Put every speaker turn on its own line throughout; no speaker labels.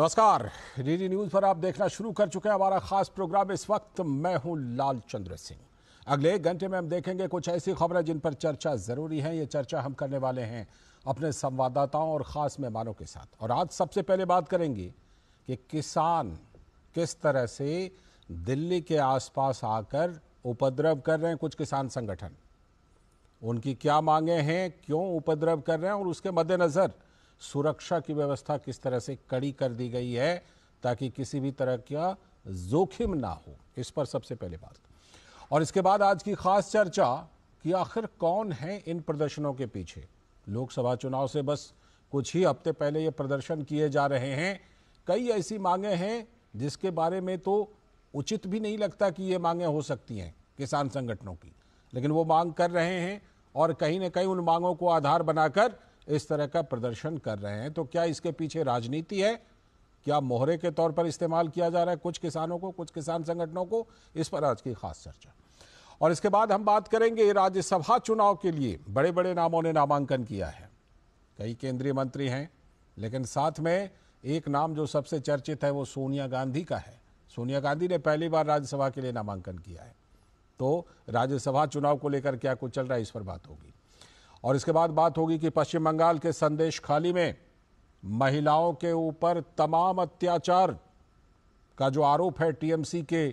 नमस्कार DD news पर आप देखना शुरू कर चुके हैं हमारा खास प्रोग्राम इस वक्त मैं हूं लाल चंद्र सिंह अगले एक घंटे में हम देखेंगे कुछ ऐसी खबरें जिन पर चर्चा जरूरी है ये चर्चा हम करने वाले हैं अपने संवाददाताओं और खास मेहमानों के साथ और आज सबसे पहले बात करेंगे कि किसान किस तरह से दिल्ली के आसपास आकर उपद्रव कर रहे हैं कुछ किसान संगठन उनकी क्या मांगे हैं क्यों उपद्रव कर रहे हैं और उसके मद्देनज़र सुरक्षा की व्यवस्था किस तरह से कड़ी कर दी गई है ताकि किसी भी तरह का जोखिम ना हो इस पर सबसे पहले बात और इसके बाद आज की खास चर्चा कि आखिर कौन है इन प्रदर्शनों के पीछे लोकसभा चुनाव से बस कुछ ही हफ्ते पहले ये प्रदर्शन किए जा रहे हैं कई ऐसी मांगे हैं जिसके बारे में तो उचित भी नहीं लगता कि ये मांगे हो सकती हैं किसान संगठनों की लेकिन वो मांग कर रहे हैं और कहीं ना कहीं उन मांगों को आधार बनाकर इस तरह का प्रदर्शन कर रहे हैं तो क्या इसके पीछे राजनीति है क्या मोहरे के तौर पर इस्तेमाल किया जा रहा है कुछ किसानों को कुछ किसान संगठनों को इस पर आज की खास चर्चा और इसके बाद हम बात करेंगे राज्यसभा चुनाव के लिए बड़े बड़े नामों ने नामांकन किया है कई केंद्रीय मंत्री हैं लेकिन साथ में एक नाम जो सबसे चर्चित है वो सोनिया गांधी का है सोनिया गांधी ने पहली बार राज्यसभा के लिए नामांकन किया है तो राज्यसभा चुनाव को लेकर क्या कुछ चल रहा है इस पर बात होगी और इसके बाद बात होगी कि पश्चिम बंगाल के संदेश खाली में महिलाओं के ऊपर तमाम अत्याचार का जो आरोप है टीएमसी के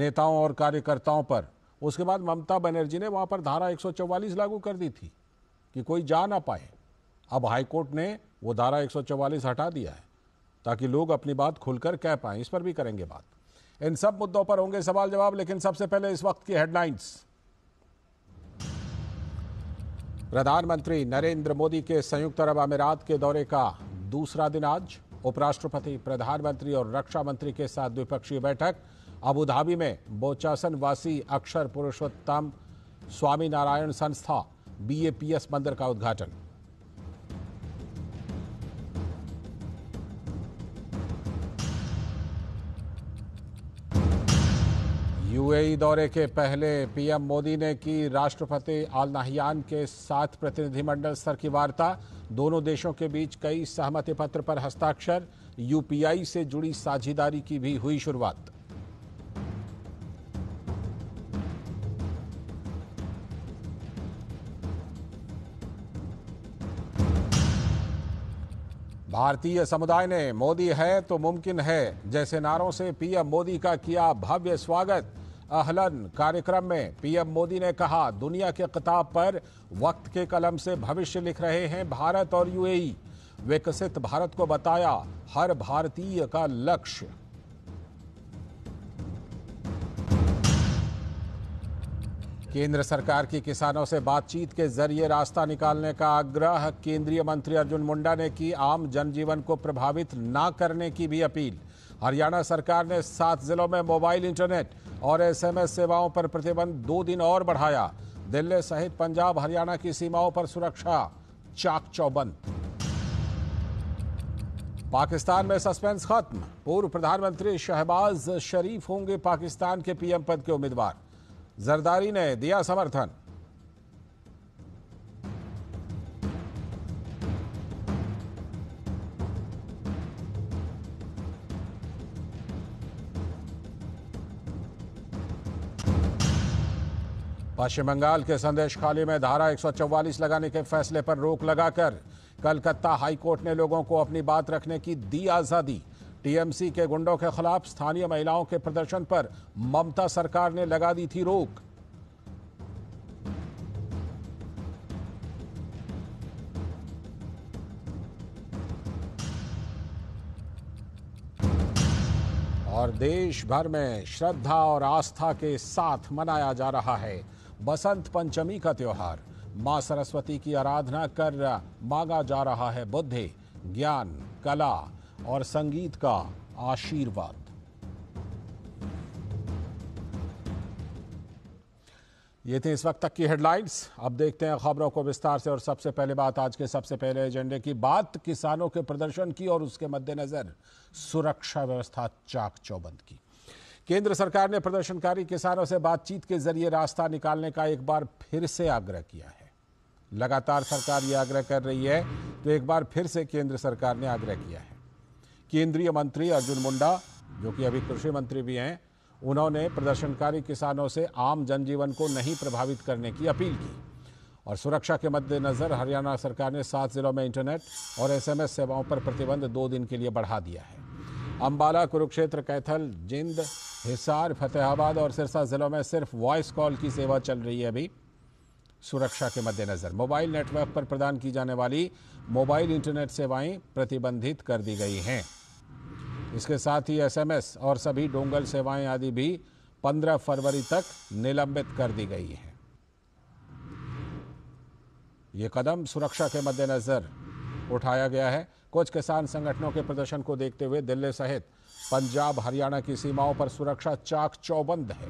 नेताओं और कार्यकर्ताओं पर उसके बाद ममता बनर्जी ने वहां पर धारा 144 लागू कर दी थी कि कोई जा ना पाए अब हाईकोर्ट ने वो धारा 144 हटा दिया है ताकि लोग अपनी बात खुलकर कह पाए इस पर भी करेंगे बात इन सब मुद्दों पर होंगे सवाल जवाब लेकिन सबसे पहले इस वक्त की हेडलाइंस प्रधानमंत्री नरेंद्र मोदी के संयुक्त अरब अमीरात के दौरे का दूसरा दिन आज उपराष्ट्रपति प्रधानमंत्री और रक्षा मंत्री के साथ द्विपक्षीय बैठक अबू धाबी में बोचासन वासी अक्षर पुरुषोत्तम स्वामी नारायण संस्था बीएपीएस मंदिर का उद्घाटन यूएई दौरे के पहले पीएम मोदी ने की राष्ट्रपति आल नाहयान के साथ प्रतिनिधिमंडल स्तर की वार्ता दोनों देशों के बीच कई सहमति पत्र पर हस्ताक्षर यूपीआई से जुड़ी साझेदारी की भी हुई शुरुआत भारतीय समुदाय ने मोदी है तो मुमकिन है जैसे नारों से पीएम मोदी का किया भव्य स्वागत अहलन कार्यक्रम में पीएम मोदी ने कहा दुनिया के किताब पर वक्त के कलम से भविष्य लिख रहे हैं भारत और यूएई विकसित भारत को बताया हर भारतीय का लक्ष्य केंद्र सरकार की किसानों से बातचीत के जरिए रास्ता निकालने का आग्रह केंद्रीय मंत्री अर्जुन मुंडा ने की आम जनजीवन को प्रभावित ना करने की भी अपील हरियाणा सरकार ने सात जिलों में मोबाइल इंटरनेट और एसएमएस सेवाओं पर प्रतिबंध दो दिन और बढ़ाया दिल्ली सहित पंजाब हरियाणा की सीमाओं पर सुरक्षा चाक चौबंद पाकिस्तान में सस्पेंस खत्म पूर्व प्रधानमंत्री शहबाज शरीफ होंगे पाकिस्तान के पीएम पद के उम्मीदवार जरदारी ने दिया समर्थन पश्चिम बंगाल के संदेश खाली में धारा 144 लगाने के फैसले पर रोक लगाकर कलकत्ता हाईकोर्ट ने लोगों को अपनी बात रखने की दी आज़ादी टीएमसी के गुंडों के खिलाफ स्थानीय महिलाओं के प्रदर्शन पर ममता सरकार ने लगा दी थी रोक और देश भर में श्रद्धा और आस्था के साथ मनाया जा रहा है बसंत पंचमी का त्योहार मां सरस्वती की आराधना कर मांगा जा रहा है बुद्धि ज्ञान कला और संगीत का आशीर्वाद ये थे इस वक्त तक की हेडलाइंस अब देखते हैं खबरों को विस्तार से और सबसे पहले बात आज के सबसे पहले एजेंडे की बात किसानों के प्रदर्शन की और उसके मद्देनजर सुरक्षा व्यवस्था चाक चौबंद की केंद्र सरकार ने प्रदर्शनकारी किसानों से बातचीत के जरिए रास्ता निकालने का एक बार फिर से आग्रह किया है लगातार सरकार ये आग्रह कर रही है तो एक बार फिर से केंद्र सरकार ने आग्रह किया है केंद्रीय मंत्री अर्जुन मुंडा जो कि अभी कृषि मंत्री भी हैं उन्होंने प्रदर्शनकारी किसानों से आम जनजीवन को नहीं प्रभावित करने की अपील की और सुरक्षा के मद्देनज़र हरियाणा सरकार ने सात जिलों में इंटरनेट और एसएमएस सेवाओं पर प्रतिबंध दो दिन के लिए बढ़ा दिया है अंबाला कुरुक्षेत्र कैथल जिंद हिसार फतेहाबाद और सिरसा जिलों में सिर्फ वॉइस कॉल की सेवा चल रही है अभी सुरक्षा के मद्देनज़र मोबाइल नेटवर्क पर प्रदान की जाने वाली मोबाइल इंटरनेट सेवाएं प्रतिबंधित कर दी गई हैं इसके साथ ही एसएमएस और सभी डोंगल सेवाएं आदि भी 15 फरवरी तक निलंबित कर दी गई है ये कदम सुरक्षा के मद्देनजर उठाया गया है कुछ किसान संगठनों के प्रदर्शन को देखते हुए दिल्ली सहित पंजाब हरियाणा की सीमाओं पर सुरक्षा चाक चौबंद है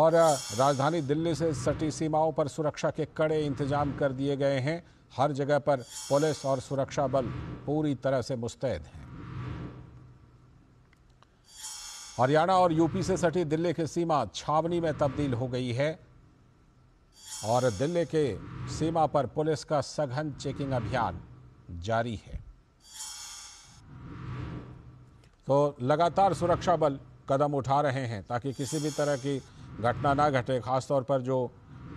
और राजधानी दिल्ली से सटी सीमाओं पर सुरक्षा के कड़े इंतजाम कर दिए गए हैं हर जगह पर पुलिस और सुरक्षा बल पूरी तरह से मुस्तैद हैं हरियाणा और यूपी से सटी दिल्ली की सीमा छावनी में तब्दील हो गई है और दिल्ली के सीमा पर पुलिस का सघन चेकिंग अभियान जारी है तो लगातार सुरक्षा बल कदम उठा रहे हैं ताकि किसी भी तरह की घटना ना घटे खासतौर पर जो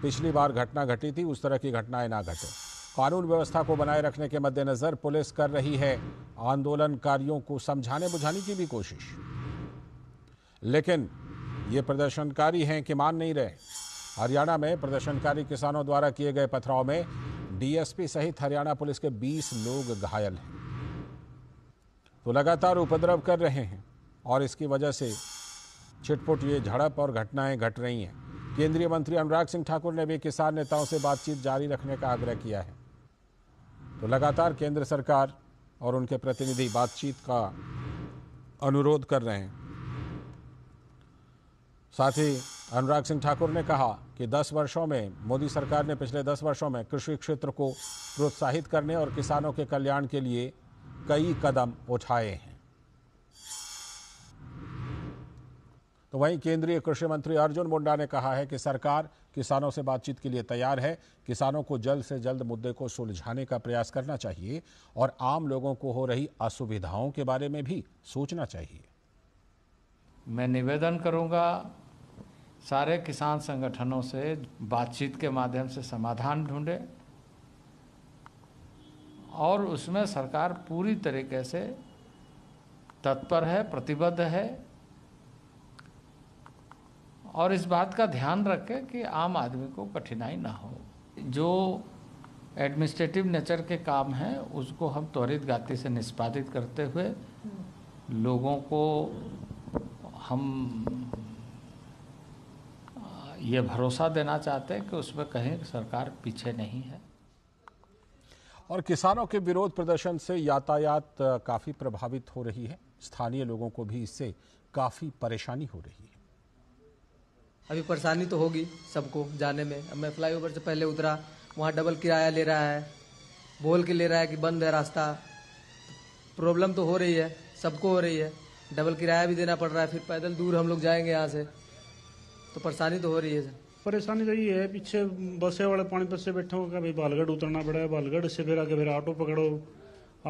पिछली बार घटना घटी थी उस तरह की घटनाएं ना घटे कानून व्यवस्था को बनाए रखने के मद्देनज़र पुलिस कर रही है आंदोलनकारियों को समझाने बुझाने की भी कोशिश लेकिन ये प्रदर्शनकारी हैं कि मान नहीं रहे हरियाणा में प्रदर्शनकारी किसानों द्वारा किए गए पथराव में डीएसपी सहित हरियाणा पुलिस के 20 लोग घायल हैं तो लगातार उपद्रव कर रहे हैं और इसकी वजह से छिटपुट ये झड़प और घटनाएं घट रही हैं केंद्रीय मंत्री अनुराग सिंह ठाकुर ने भी किसान नेताओं से बातचीत जारी रखने का आग्रह किया है तो लगातार केंद्र सरकार और उनके प्रतिनिधि बातचीत का अनुरोध कर रहे हैं साथ ही अनुराग सिंह ठाकुर ने कहा कि 10 वर्षों में मोदी सरकार ने पिछले 10 वर्षों में कृषि क्षेत्र को प्रोत्साहित करने और किसानों के कल्याण के लिए कई कदम उठाए हैं तो वहीं केंद्रीय कृषि मंत्री अर्जुन मुंडा ने कहा है कि सरकार किसानों से बातचीत के लिए तैयार है किसानों को जल्द से जल्द मुद्दे को सुलझाने का प्रयास करना चाहिए और आम लोगों को हो रही असुविधाओं के बारे में भी सोचना चाहिए मैं निवेदन करूंगा सारे किसान संगठनों से बातचीत के माध्यम से समाधान ढूंढे और उसमें सरकार पूरी तरीके से तत्पर है प्रतिबद्ध है और इस बात का ध्यान रखें कि आम आदमी
को
कठिनाई ना हो जो एडमिनिस्ट्रेटिव नेचर के काम हैं उसको हम त्वरित गति से निष्पादित करते हुए
हम्म।
लोगों को हम ये भरोसा देना चाहते हैं कि उसमें कहीं सरकार पीछे नहीं है
और किसानों के विरोध प्रदर्शन से यातायात काफ़ी प्रभावित हो रही है स्थानीय लोगों को भी इससे काफ़ी परेशानी हो रही है अभी परेशानी तो होगी सबको जाने में
अब मैं ओवर से पहले उतरा वहाँ डबल किराया ले रहा है बोल के ले रहा है कि बंद है रास्ता प्रॉब्लम तो हो रही है सबको हो रही है डबल किराया भी देना पड़ रहा है फिर पैदल दूर हम लोग जाएंगे यहाँ से तो परेशानी तो हो रही है परेशानी तो ये है
पीछे बसे वाले पानी पर से बैठे हो भाई बालगढ़ उतरना पड़ा है बालगढ़ से फिर आके फिर ऑटो पकड़ो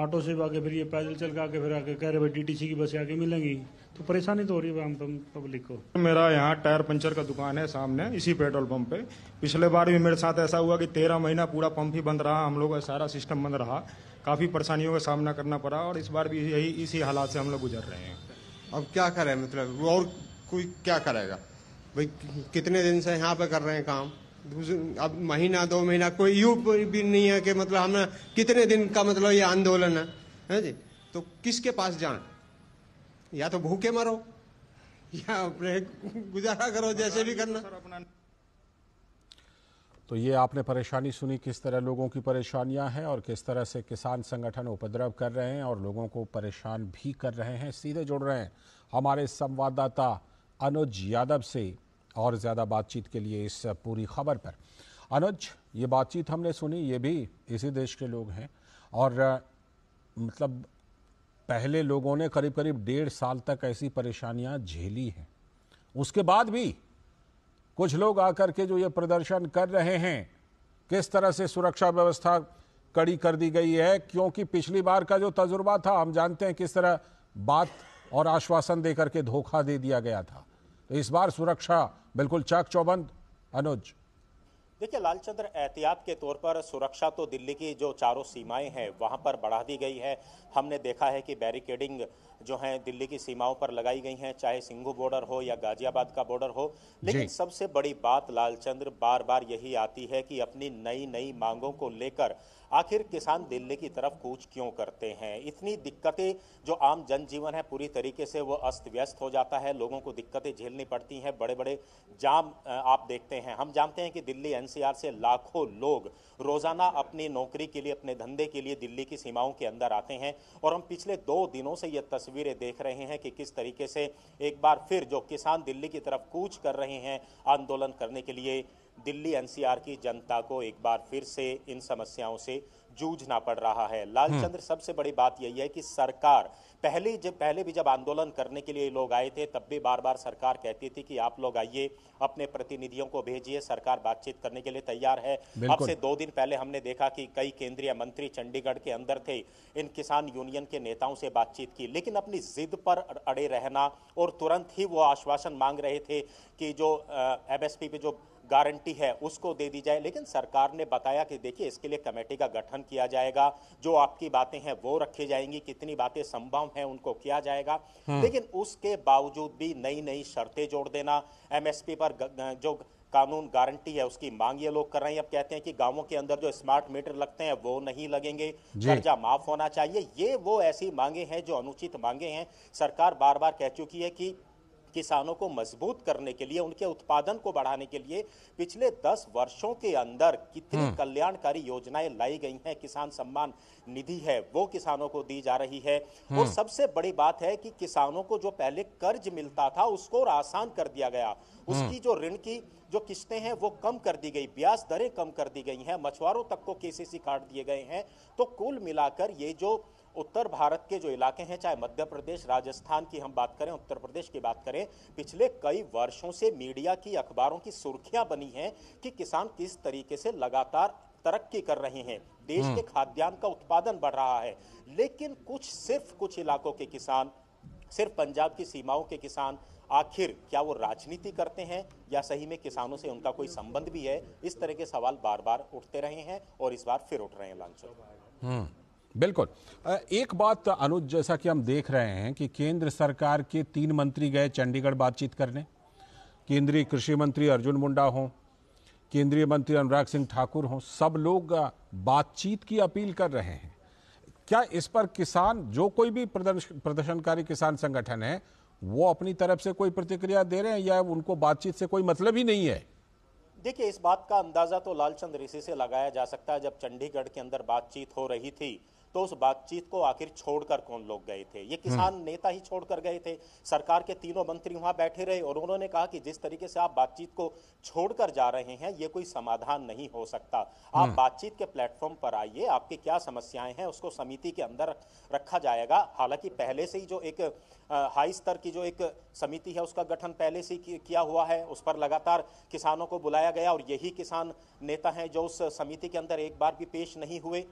ऑटो से आके फिर ये पैदल चल के आके फिर आके कह रहे भाई डीटीसी की बसें आके मिलेंगी तो परेशानी तो
हो रही है हम पब्लिक को मेरा यहाँ टायर पंचर का दुकान है सामने इसी पेट्रोल पंप पे पिछले बार भी मेरे साथ ऐसा हुआ कि तेरह महीना पूरा पंप ही बंद रहा हम लोग का सारा सिस्टम बंद रहा काफ़ी परेशानियों का सामना करना पड़ा और इस बार भी यही इसी हालात से हम लोग गुजर रहे हैं अब क्या करें मतलब और कोई क्या करेगा भाई कितने दिन से यहाँ पे कर रहे हैं काम
अब महीना दो महीना कोई यू भी नहीं है कि मतलब हमने कितने दिन का मतलब ये
आंदोलन है है जी तो किसके पास जाए या तो भूखे मरो
या अपने गुजारा करो जैसे भी करना
तो ये आपने परेशानी सुनी किस तरह लोगों की परेशानियां हैं और किस तरह से किसान संगठन उपद्रव कर रहे हैं और लोगों को परेशान भी कर रहे हैं सीधे जुड़ रहे हैं हमारे संवाददाता अनुज यादव से और ज़्यादा बातचीत के लिए इस पूरी खबर पर अनुज ये बातचीत हमने सुनी ये भी इसी देश के लोग हैं और मतलब पहले लोगों ने करीब करीब डेढ़ साल तक ऐसी परेशानियां झेली हैं उसके बाद भी कुछ लोग आकर के जो ये प्रदर्शन कर रहे हैं किस तरह से सुरक्षा व्यवस्था कड़ी कर दी गई है क्योंकि पिछली बार का जो तजुर्बा था हम जानते हैं किस तरह बात और आश्वासन देकर के धोखा दे दिया गया था इस बार सुरक्षा बिल्कुल चाक चौबंद अनुज
देखिए लालचंद्र एहतियात के तौर पर सुरक्षा तो दिल्ली की जो चारों सीमाएं हैं वहां पर बढ़ा दी गई है हमने देखा है कि बैरिकेडिंग जो हैं दिल्ली की सीमाओं पर लगाई गई हैं चाहे सिंघू बॉर्डर हो या गाजियाबाद का बॉर्डर हो लेकिन सबसे बड़ी बात लालचंद्र बार बार यही आती है कि अपनी नई नई मांगों को लेकर आखिर किसान दिल्ली की तरफ कूच क्यों करते हैं इतनी दिक्कतें जो आम जनजीवन है पूरी तरीके से वो अस्त व्यस्त हो जाता है लोगों को दिक्कतें झेलनी पड़ती हैं बड़े बड़े जाम आप देखते हैं हम जानते हैं कि दिल्ली एनसीआर से लाखों लोग रोज़ाना अपनी नौकरी के लिए अपने धंधे के लिए दिल्ली की सीमाओं के अंदर आते हैं और हम पिछले दो दिनों से ये तस्वीर तस्वीरें देख रहे हैं कि किस तरीके से एक बार फिर जो किसान दिल्ली की तरफ कूच कर रहे हैं आंदोलन करने के लिए दिल्ली एनसीआर की जनता को एक बार फिर से इन समस्याओं से जूझना पड़ रहा है लालचंद्र हम्म। सबसे बड़ी बात यही है कि सरकार पहले जब पहले भी जब आंदोलन करने के लिए लोग आए थे तब भी बार बार सरकार कहती थी कि आप लोग आइए अपने प्रतिनिधियों को भेजिए सरकार बातचीत करने के लिए तैयार है अब से दो दिन पहले हमने देखा कि कई केंद्रीय मंत्री चंडीगढ़ के अंदर थे इन किसान यूनियन के नेताओं से बातचीत की लेकिन अपनी जिद पर अड़े रहना और तुरंत ही वो आश्वासन मांग रहे थे कि जो एम पे जो गारंटी है उसको दे दी जाए लेकिन सरकार ने बताया कि देखिए इसके लिए कमेटी का गठन किया जाएगा जो आपकी बातें हैं वो रखी जाएंगी कितनी बातें संभव हैं उनको किया जाएगा हम्म। लेकिन उसके बावजूद भी नई नई शर्तें जोड़ देना एमएसपी पर जो कानून गारंटी है उसकी मांग ये लोग कर रहे हैं अब कहते हैं कि गांवों के अंदर जो स्मार्ट मीटर लगते हैं वो नहीं लगेंगे कर्जा माफ होना चाहिए ये वो ऐसी मांगे हैं जो अनुचित मांगे हैं सरकार बार बार कह चुकी है कि किसानों को मजबूत करने के लिए उनके उत्पादन को बढ़ाने के लिए पिछले दस वर्षों के अंदर कितनी हम्म। कल्याणकारी योजनाएं लाई गई हैं किसान सम्मान निधि है वो किसानों को दी जा रही है हम्म। और सबसे बड़ी बात है कि किसानों को जो पहले कर्ज मिलता था उसको आसान कर दिया गया हम्म। उसकी जो ऋण की जो किस्तें हैं वो कम कर दी गई ब्याज दरें कम कर दी गई हैं मछुआरों तक को केसीसी काट दिए गए हैं तो कुल मिलाकर ये जो उत्तर भारत के जो इलाके हैं चाहे मध्य प्रदेश राजस्थान की हम बात करें उत्तर प्रदेश की बात करें पिछले कई वर्षों से मीडिया की अखबारों की सुर्खियां बनी हैं कि किसान किस तरीके से लगातार तरक्की कर रहे हैं देश हम्म। के खाद्यान्न का उत्पादन बढ़ रहा है लेकिन कुछ सिर्फ कुछ इलाकों के किसान सिर्फ पंजाब की सीमाओं के किसान आखिर क्या वो राजनीति करते हैं या सही में किसानों से उनका कोई संबंध भी है इस तरह के सवाल बार बार उठते रहे हैं और इस बार फिर उठ रहे हैं लांचो
बिल्कुल एक बात अनुज जैसा कि हम देख रहे हैं कि केंद्र सरकार के तीन मंत्री गए चंडीगढ़ बातचीत करने केंद्रीय कृषि मंत्री अर्जुन मुंडा हों केंद्रीय मंत्री अनुराग सिंह ठाकुर हों सब लोग बातचीत की अपील कर रहे हैं क्या इस पर किसान जो कोई भी प्रदर्शनकारी किसान संगठन है वो अपनी तरफ से कोई प्रतिक्रिया दे रहे हैं या उनको बातचीत से कोई मतलब ही नहीं है
देखिए इस बात का अंदाज़ा तो लालचंद ऋषि से लगाया जा सकता है जब चंडीगढ़ के अंदर बातचीत हो रही थी तो उस बातचीत को आखिर छोड़कर कौन लोग गए थे ये किसान हम्म। नेता ही छोड़कर गए थे सरकार के तीनों मंत्री वहां बैठे रहे और उन्होंने कहा कि जिस तरीके से आप बातचीत को छोड़कर जा रहे हैं ये कोई समाधान नहीं हो सकता आप हम्म। बातचीत के प्लेटफॉर्म पर आइए आपकी क्या समस्याएं हैं उसको समिति के अंदर रखा जाएगा हालांकि पहले से ही जो एक हाई स्तर की जो एक समिति है उसका गठन पहले से ही किया हुआ है उस पर लगातार किसानों को बुलाया गया और यही किसान नेता हैं जो उस समिति के अंदर एक बार भी पेश नहीं हुए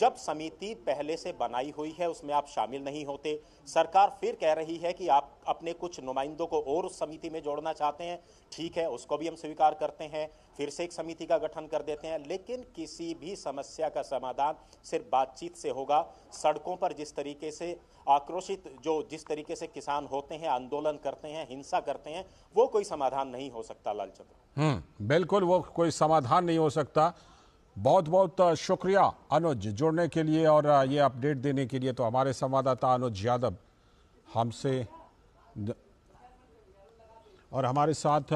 जब समिति पहले से बनाई हुई है उसमें आप शामिल नहीं होते सरकार फिर कह रही है कि आप अपने कुछ नुमाइंदों को और उस समिति में जोड़ना चाहते हैं ठीक है उसको भी हम स्वीकार करते हैं फिर से एक समिति का गठन कर देते हैं लेकिन किसी भी समस्या का समाधान सिर्फ बातचीत से होगा सड़कों पर जिस तरीके से आक्रोशित जो जिस तरीके से किसान होते हैं आंदोलन करते हैं हिंसा करते हैं वो कोई समाधान नहीं हो सकता लालचंद्र
हम्म, बिल्कुल वो कोई समाधान नहीं हो सकता बहुत बहुत शुक्रिया अनुज जुड़ने के लिए और ये अपडेट देने के लिए तो हमारे संवाददाता अनुज यादव हमसे और हमारे साथ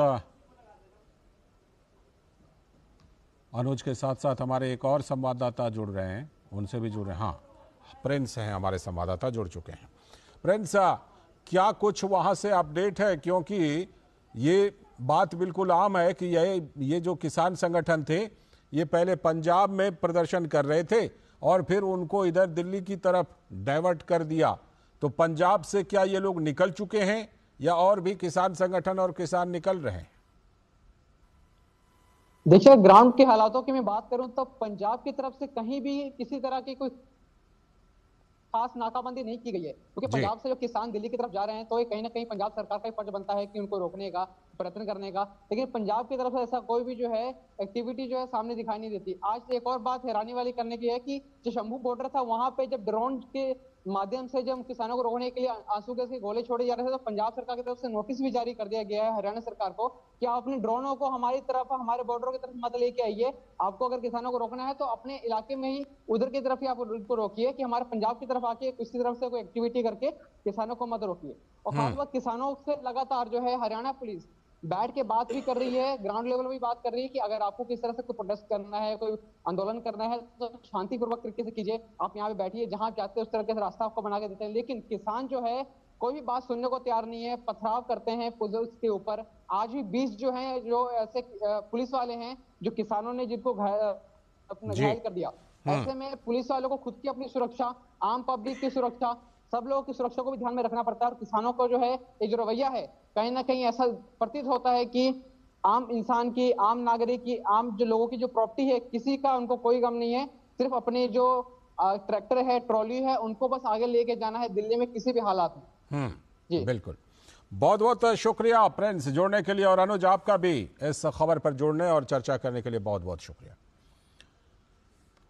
अनुज के साथ साथ हमारे एक और संवाददाता जुड़ रहे हैं उनसे भी जुड़ रहे हैं हाँ प्रिंस हैं हमारे संवाददाता जुड़ चुके हैं प्रिंस क्या कुछ वहाँ से अपडेट है क्योंकि ये बात बिल्कुल आम है कि ये ये जो किसान संगठन थे ये पहले पंजाब में प्रदर्शन कर रहे थे और फिर उनको इधर दिल्ली की तरफ डाइवर्ट कर दिया तो पंजाब से क्या ये लोग निकल चुके हैं या और भी किसान संगठन और किसान निकल रहे हैं
देखिए ग्राउंड के हालातों की मैं बात करूं तो पंजाब की तरफ से कहीं भी किसी तरह की कोई खास नाकाबंदी नहीं की गई है क्योंकि पंजाब से जो किसान दिल्ली की तरफ जा रहे हैं तो ये कहीं ना कहीं पंजाब सरकार का ही फर्ज बनता है कि उनको रोकने का प्रयत्न करने का लेकिन पंजाब की तरफ से ऐसा कोई भी जो है एक्टिविटी जो है सामने दिखाई नहीं देती आज एक और बात हैरानी वाली करने की है कि जो शंभू बॉर्डर था वहां पे जब ड्रोन के माध्यम से जब किसानों को रोकने के लिए आंसू गैस के गोले छोड़े जा रहे थे तो पंजाब सरकार की तरफ से नोटिस भी जारी कर दिया गया है हरियाणा सरकार को कि आप अपने ड्रोनों को हमारी तरफ हमारे बॉर्डरों की तरफ मत लेके आइए आपको अगर किसानों को रोकना है तो अपने इलाके में ही उधर की तरफ ही आप उनको रोकिए कि हमारे पंजाब की तरफ आके किसी तरफ से कोई एक्टिविटी करके किसानों को मत रोकिए और हम्म। खास बात किसानों से लगातार जो है हरियाणा पुलिस बैठ के बात भी कर रही है ग्राउंड लेवल में बात कर रही है कि अगर आपको किस तरह से कोई प्रोटेस्ट करना है कोई आंदोलन करना है तो शांतिपूर्वक तरीके से कीजिए आप यहाँ पे बैठिए जहाँ चाहते हैं उस तरह के रास्ता आपको बना के देते हैं लेकिन किसान जो है कोई भी बात सुनने को तैयार नहीं है पथराव करते हैं पुजल्स के ऊपर आज भी बीस जो है जो ऐसे पुलिस वाले हैं जो किसानों ने जिनको घायल कर दिया हाँ। ऐसे में पुलिस वालों को खुद की अपनी सुरक्षा आम पब्लिक की सुरक्षा सब लोगों की सुरक्षा को भी ध्यान में रखना पड़ता है और किसानों को जो है ये जो रवैया है कहीं ना कहीं ऐसा प्रतीत होता है कि आम इंसान की आम नागरिक की आम जो लोगों की जो प्रॉपर्टी है किसी का उनको कोई गम नहीं है सिर्फ अपने जो ट्रैक्टर है ट्रॉली है उनको बस आगे लेके जाना है दिल्ली में किसी भी हालात में
हम्म, जी बिल्कुल बहुत बहुत शुक्रिया प्रिंस जोड़ने के लिए और अनुज आपका भी इस खबर पर जोड़ने और चर्चा करने के लिए बहुत बहुत शुक्रिया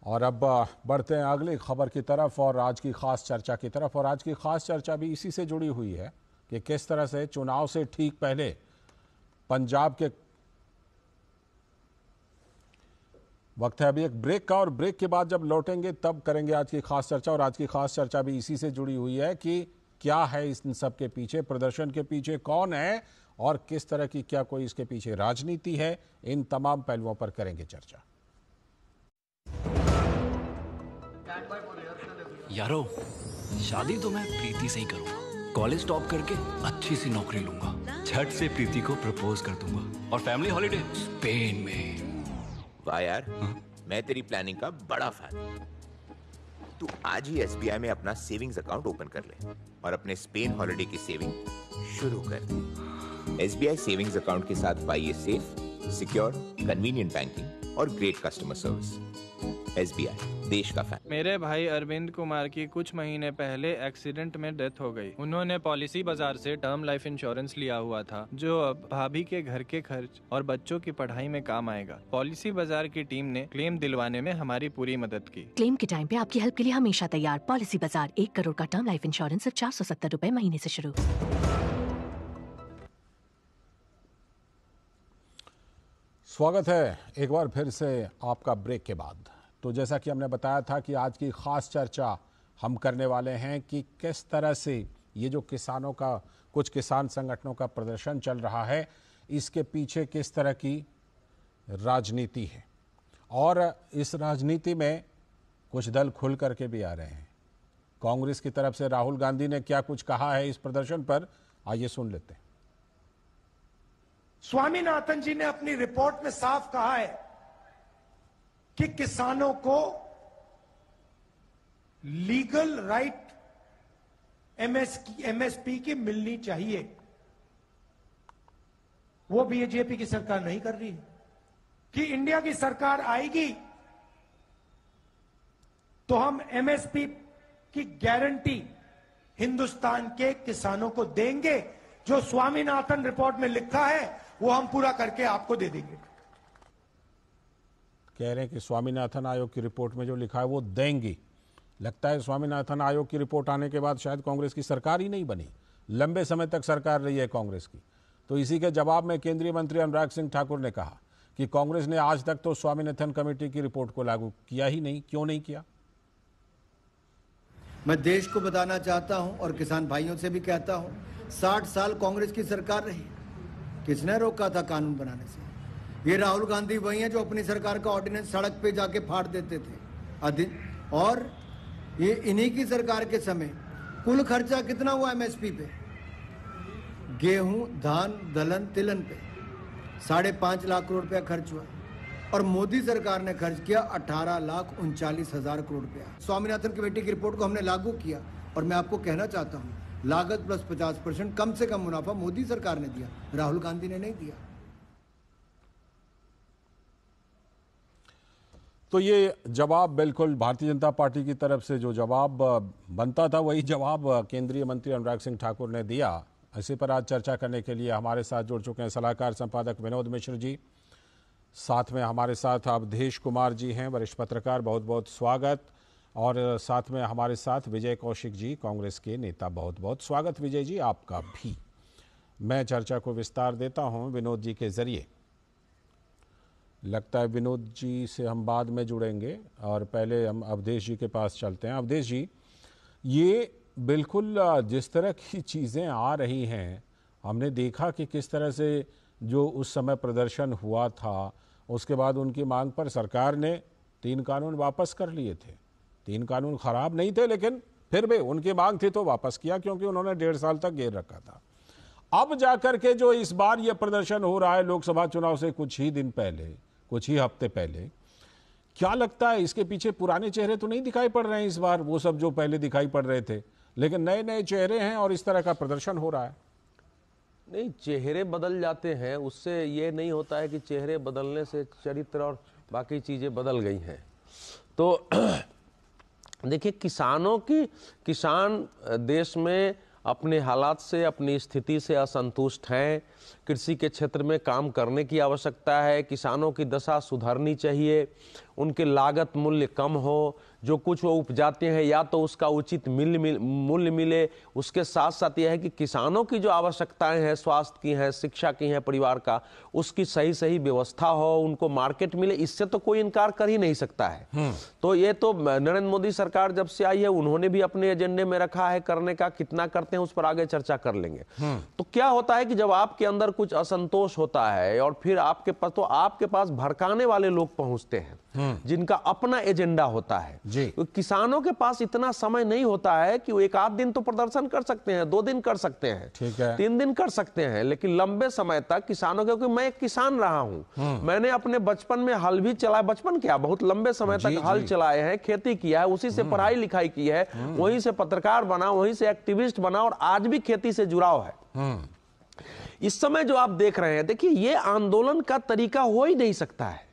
और अब बढ़ते हैं अगली खबर की तरफ और आज की खास चर्चा की तरफ और आज की खास चर्चा भी इसी से जुड़ी हुई है कि किस तरह से चुनाव से ठीक पहले पंजाब के वक्त है अभी एक ब्रेक का और ब्रेक के बाद जब लौटेंगे तब करेंगे आज की खास चर्चा और आज की खास चर्चा भी इसी से जुड़ी हुई है कि क्या है इस सब के पीछे प्रदर्शन के पीछे कौन है और किस तरह की क्या कोई इसके पीछे राजनीति है इन तमाम पहलुओं पर करेंगे चर्चा
यारो शादी तो मैं प्रीति से ही करूंगा कॉलेज टॉप करके अच्छी सी नौकरी लूंगा छठ से प्रीति को प्रपोज कर दूंगा और फैमिली हॉलीडे स्पेन में
वाह यार हा? मैं तेरी प्लानिंग का बड़ा फैन तू आज ही एसबीआई में अपना सेविंग्स अकाउंट ओपन कर ले और अपने स्पेन हॉलिडे की सेविंग शुरू कर एसबीआई सेविंग्स अकाउंट के साथ पाइए सेफ सिक्योर कन्वीनियंट बैंकिंग और ग्रेट कस्टमर सर्विस एस देश का फैन
मेरे भाई अरविंद कुमार की कुछ महीने पहले एक्सीडेंट में डेथ हो गई उन्होंने पॉलिसी बाजार से टर्म लाइफ इंश्योरेंस लिया हुआ था जो अब भाभी के घर के खर्च और बच्चों की पढ़ाई में काम आएगा पॉलिसी बाजार की टीम ने क्लेम दिलवाने में हमारी पूरी मदद की
क्लेम के टाइम पे आपकी हेल्प के लिए हमेशा तैयार पॉलिसी बाजार एक करोड़ का टर्म लाइफ इंश्योरेंस सिर्फ चार सौ सत्तर रूपए महीने ऐसी शुरू
स्वागत है एक बार फिर से आपका ब्रेक के बाद तो जैसा कि हमने बताया था कि आज की खास चर्चा हम करने वाले हैं कि किस तरह से ये जो किसानों का कुछ किसान संगठनों का प्रदर्शन चल रहा है इसके पीछे किस तरह की राजनीति है और इस राजनीति में कुछ दल खुल करके भी आ रहे हैं कांग्रेस की तरफ से राहुल गांधी ने क्या कुछ कहा है इस प्रदर्शन पर आइए सुन लेते हैं
स्वामीनाथन जी ने अपनी रिपोर्ट में साफ कहा है कि किसानों को लीगल राइट एमएस एमएसपी की मिलनी चाहिए वो बीजेपी की सरकार नहीं कर रही कि इंडिया की सरकार आएगी तो हम एमएसपी की गारंटी हिंदुस्तान के किसानों को देंगे जो स्वामीनाथन रिपोर्ट में लिखा है वो हम पूरा करके आपको दे देंगे
कह रहे हैं कि स्वामीनाथन आयोग की रिपोर्ट में जो लिखा है वो देंगे लगता है स्वामीनाथन आयोग की रिपोर्ट आने के बाद शायद कांग्रेस की सरकार ही नहीं बनी लंबे समय तक सरकार रही है कांग्रेस की तो इसी के जवाब में केंद्रीय मंत्री अनुराग सिंह ठाकुर ने कहा कि कांग्रेस ने आज तक तो स्वामीनाथन कमेटी की रिपोर्ट को लागू किया ही नहीं क्यों नहीं किया
मैं देश को बताना चाहता हूं और किसान भाइयों से भी कहता हूं साठ साल कांग्रेस की सरकार रही किसने रोका था कानून बनाने से ये राहुल गांधी वही हैं जो अपनी सरकार का ऑर्डिनेंस सड़क पे जाके फाड़ देते थे और ये इन्हीं की सरकार के समय कुल खर्चा कितना हुआ एमएसपी पे गेहूं धान दलहन तिलन पे साढ़े पांच लाख करोड़ रुपया खर्च हुआ और मोदी सरकार ने खर्च किया अठारह लाख उनचालीस हजार करोड़ रुपया स्वामीनाथन कमेटी की रिपोर्ट को हमने लागू किया और मैं आपको कहना चाहता हूँ लागत प्लस पचास परसेंट कम से कम मुनाफा मोदी सरकार ने दिया राहुल गांधी ने नहीं दिया
तो ये जवाब बिल्कुल भारतीय जनता पार्टी की तरफ से जो जवाब बनता था वही जवाब केंद्रीय मंत्री अनुराग सिंह ठाकुर ने दिया इसी पर आज चर्चा करने के लिए हमारे साथ जुड़ चुके हैं सलाहकार संपादक विनोद मिश्र जी साथ में हमारे साथ अवधेश कुमार जी हैं वरिष्ठ पत्रकार बहुत बहुत स्वागत और साथ में हमारे साथ विजय कौशिक जी कांग्रेस के नेता बहुत बहुत स्वागत विजय जी आपका भी मैं चर्चा को विस्तार देता हूं विनोद जी के ज़रिए लगता है विनोद जी से हम बाद में जुड़ेंगे और पहले हम अवधेश जी के पास चलते हैं अवधेश जी ये बिल्कुल जिस तरह की चीज़ें आ रही हैं हमने देखा कि किस तरह से जो उस समय प्रदर्शन हुआ था उसके बाद उनकी मांग पर सरकार ने तीन कानून वापस कर लिए थे तीन कानून खराब नहीं थे लेकिन फिर भी उनकी मांग थी तो वापस किया क्योंकि उन्होंने डेढ़ साल तक घेर रखा था अब जाकर के जो इस बार ये प्रदर्शन हो रहा है लोकसभा चुनाव से कुछ ही दिन पहले कुछ ही हफ्ते पहले क्या लगता है इसके पीछे पुराने चेहरे तो नहीं दिखाई पड़ रहे हैं इस बार वो सब जो पहले दिखाई पड़ रहे थे लेकिन नए नए चेहरे हैं और इस तरह का प्रदर्शन हो रहा है नहीं
चेहरे बदल जाते हैं उससे ये नहीं होता है कि चेहरे बदलने से चरित्र और बाकी चीज़ें बदल गई हैं तो देखिए किसानों की किसान देश में अपने हालात से अपनी स्थिति से असंतुष्ट हैं कृषि के क्षेत्र में काम करने की आवश्यकता है किसानों की दशा सुधारनी चाहिए उनके लागत मूल्य कम हो जो कुछ वो उपजाते हैं या तो उसका उचित मूल्य मिल, मूल्य मिले उसके साथ साथ यह है कि किसानों की जो आवश्यकताएं हैं स्वास्थ्य की हैं शिक्षा की हैं परिवार का उसकी सही सही व्यवस्था हो उनको मार्केट मिले इससे तो कोई इनकार कर ही नहीं सकता है हम्म। तो ये तो नरेंद्र मोदी सरकार जब से आई है उन्होंने भी अपने एजेंडे में रखा है करने का कितना करते हैं उस पर आगे चर्चा कर लेंगे हम्म। तो क्या होता है कि जब आपके अंदर कुछ असंतोष होता है और फिर आपके पास तो आपके पास भड़काने वाले लोग पहुंचते हैं हम्म। जिनका अपना एजेंडा होता है जी। किसानों के पास इतना समय नहीं होता है कि वो एक आध दिन तो प्रदर्शन कर सकते हैं दो दिन कर सकते हैं ठीक है तीन दिन कर सकते हैं लेकिन लंबे समय तक किसानों के क्योंकि मैं एक किसान रहा हूँ हम्म। मैंने अपने बचपन में हल भी चलाया बचपन क्या बहुत लंबे समय तक हल चलाए हैं खेती किया है उसी से हम्म। पढ़ाई लिखाई की है हम्म। वहीं से पत्रकार बना वहीं से एक्टिविस्ट बना और आज भी खेती से जुड़ाव है इस समय जो आप देख रहे हैं देखिए ये आंदोलन का तरीका हो ही नहीं सकता है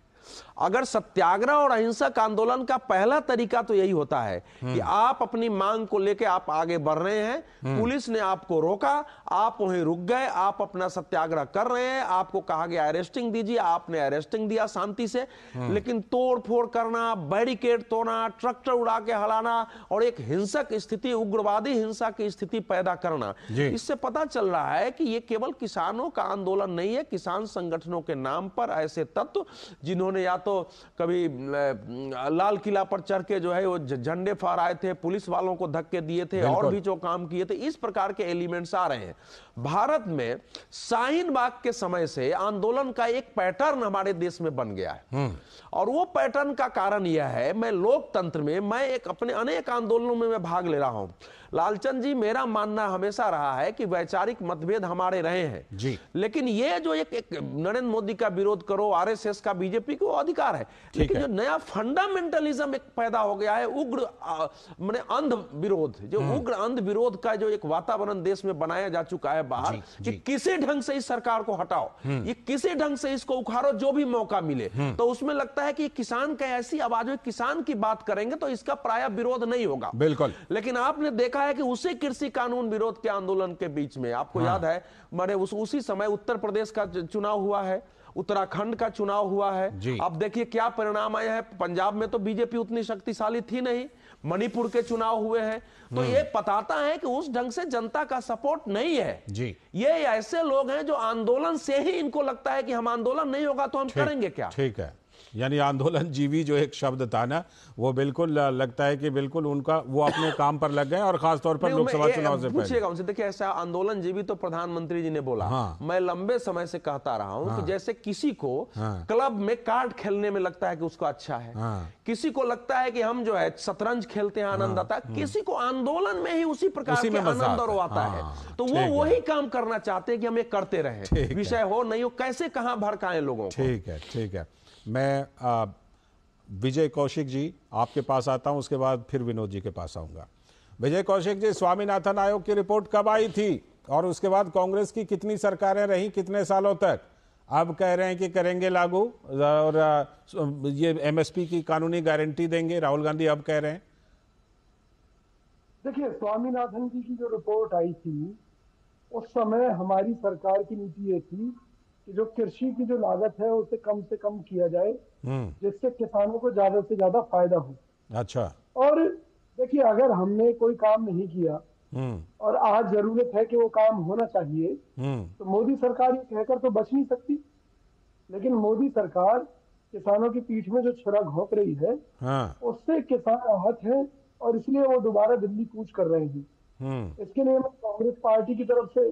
अगर सत्याग्रह और अहिंसक आंदोलन का पहला तरीका तो यही होता है कि हम्म। आप अपनी मांग को लेकर आप आगे बढ़ रहे हैं हम्म। पुलिस ने आपको रोका आप वहीं रुक गए आप अपना सत्याग्रह कर रहे हैं आपको कहा गया अरेस्टिंग दीजिए आपने अरेस्टिंग दिया शांति से हम्म। लेकिन तोड़ फोड़ करना बैरिकेड तोड़ना ट्रैक्टर उड़ा के हलाना और एक हिंसक स्थिति उग्रवादी हिंसा की स्थिति पैदा करना इससे पता चल रहा है कि ये केवल किसानों का आंदोलन नहीं है किसान संगठनों के नाम पर ऐसे तत्व जिन्होंने या तो कभी लाल किला पर चढ़ के जो है वो झंडे फहराए थे पुलिस वालों को धक्के दिए थे और भी जो काम किए थे इस प्रकार के एलिमेंट्स आ रहे हैं भारत में शाहीन बाग के समय से आंदोलन का एक पैटर्न हमारे देश में बन गया है हम्म। और वो पैटर्न का कारण यह है मैं लोकतंत्र में मैं एक अपने अनेक आंदोलनों में मैं भाग ले रहा हूं लालचंद जी मेरा मानना हमेशा रहा है कि वैचारिक मतभेद हमारे रहे हैं जी लेकिन ये जो एक, एक नरेंद्र मोदी का विरोध करो आरएसएस का बीजेपी को अधिकार है लेकिन है। जो नया फंडामेंटलिज्म एक पैदा हो गया है उग्र मैंने अंध विरोध जो हम्म। उग्र अंध विरोध का जो एक वातावरण देश में बनाया जा चुका है बाहर कि किसी ढंग से इस सरकार को हटाओ हम्म। ये किसी ढंग से इसको उखाड़ो जो भी मौका मिले हम्म। तो उसमें लगता है कि किसान का ऐसी आवाज किसान की बात करेंगे तो इसका प्राय विरोध नहीं होगा बिल्कुल लेकिन आपने देखा रहा है कि उसी कृषि कानून विरोध के आंदोलन के बीच में आपको हाँ। याद है मैंने उस उसी समय उत्तर प्रदेश का चुनाव हुआ है उत्तराखंड का चुनाव हुआ है अब देखिए क्या परिणाम आए हैं पंजाब में तो बीजेपी उतनी शक्तिशाली थी नहीं मणिपुर के चुनाव हुए हैं तो हम्म। ये बताता है कि उस ढंग से जनता का सपोर्ट नहीं है जी ये ऐसे लोग हैं जो आंदोलन से ही इनको लगता है कि हम आंदोलन नहीं होगा तो हम करेंगे क्या
ठीक है यानी आंदोलन जीवी जो एक शब्द था ना वो बिल्कुल लगता है कि बिल्कुल उनका वो अपने काम पर लग गए और खास तौर पर लोकसभा चुनाव से पूछिएगा
उनसे देखिए ऐसा आंदोलन जीवी तो प्रधानमंत्री जी ने बोला हाँ। मैं लंबे समय से कहता रहा हूँ हाँ। कि जैसे किसी को हाँ। क्लब में कार्ड खेलने में लगता है कि उसको अच्छा है हाँ। किसी को लगता है कि हम जो है शतरंज खेलते हैं आनंद हाँ। आता है हाँ। किसी को आंदोलन में ही उसी प्रकार से आनंद और आता है हाँ। तो वो वही काम करना चाहते हैं कि हम ये करते रहे विषय हो नहीं हो कैसे कहाँ भड़काए लोगों
को ठीक है ठीक है मैं विजय कौशिक जी आपके पास आता हूं उसके बाद फिर विनोद जी के पास आऊंगा विजय कौशिक जी स्वामीनाथन आयोग की रिपोर्ट कब आई थी और उसके बाद कांग्रेस की कितनी सरकारें रही कितने सालों तक अब कह रहे हैं कि करेंगे लागू और ये एमएसपी की कानूनी गारंटी देंगे राहुल गांधी अब कह रहे हैं
देखिए स्वामीनाथन जी की जो रिपोर्ट आई थी उस समय हमारी सरकार की नीति ये थी कि जो कृषि की जो लागत है उसे कम से कम किया जाए हम्म। जिससे किसानों को ज्यादा से ज्यादा फायदा हो अच्छा और देखिए अगर हमने कोई काम नहीं किया हम्म। और आज जरूरत है कि वो काम होना चाहिए हम्म। तो मोदी सरकार ये कहकर तो बच नहीं सकती लेकिन मोदी सरकार किसानों की पीठ में जो छुरा घोंप रही है हाँ। उससे किसान आहत है और इसलिए वो दोबारा दिल्ली कूच कर रहे हैं इसके लिए मैं कांग्रेस पार्टी की तरफ से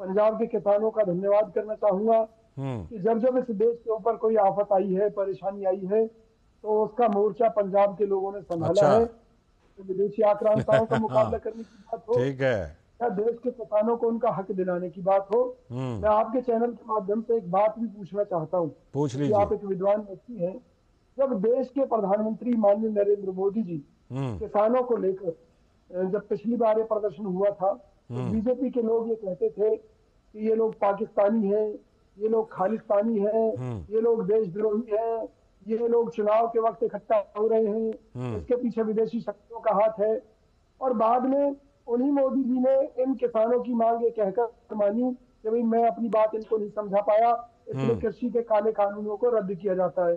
पंजाब के किसानों का धन्यवाद करना चाहूंगा हम्म। कि जब जब इस देश के ऊपर कोई आफत आई है परेशानी आई है तो उसका मोर्चा पंजाब के लोगों ने संभाला अच्छा। है तो विदेशी आक्रांताओं का मुकाबला करने की बात हो ठीक है या देश के किसानों को उनका हक दिलाने की बात हो हम्म। मैं आपके चैनल के माध्यम से एक बात भी पूछना चाहता हूँ पूछ लीजिए आप एक विद्वान व्यक्ति है जब देश के प्रधानमंत्री माननीय नरेंद्र मोदी जी हम्म। किसानों को लेकर जब पिछली बार ये प्रदर्शन हुआ था तो हम्म। बीजेपी के लोग ये कहते थे कि ये लोग पाकिस्तानी हैं ये लोग खालिस्तानी हैं हम्म। ये लोग देशद्रोही हैं ये लोग चुनाव के वक्त इकट्ठा हो रहे हैं हम्म। इसके पीछे विदेशी शक्तियों का हाथ है और बाद में उन्हीं मोदी जी ने इन किसानों की मांग ये कहकर मानी कि भाई मैं अपनी बात इनको नहीं समझा पाया इसलिए कृषि के काले कानूनों को रद्द किया जाता है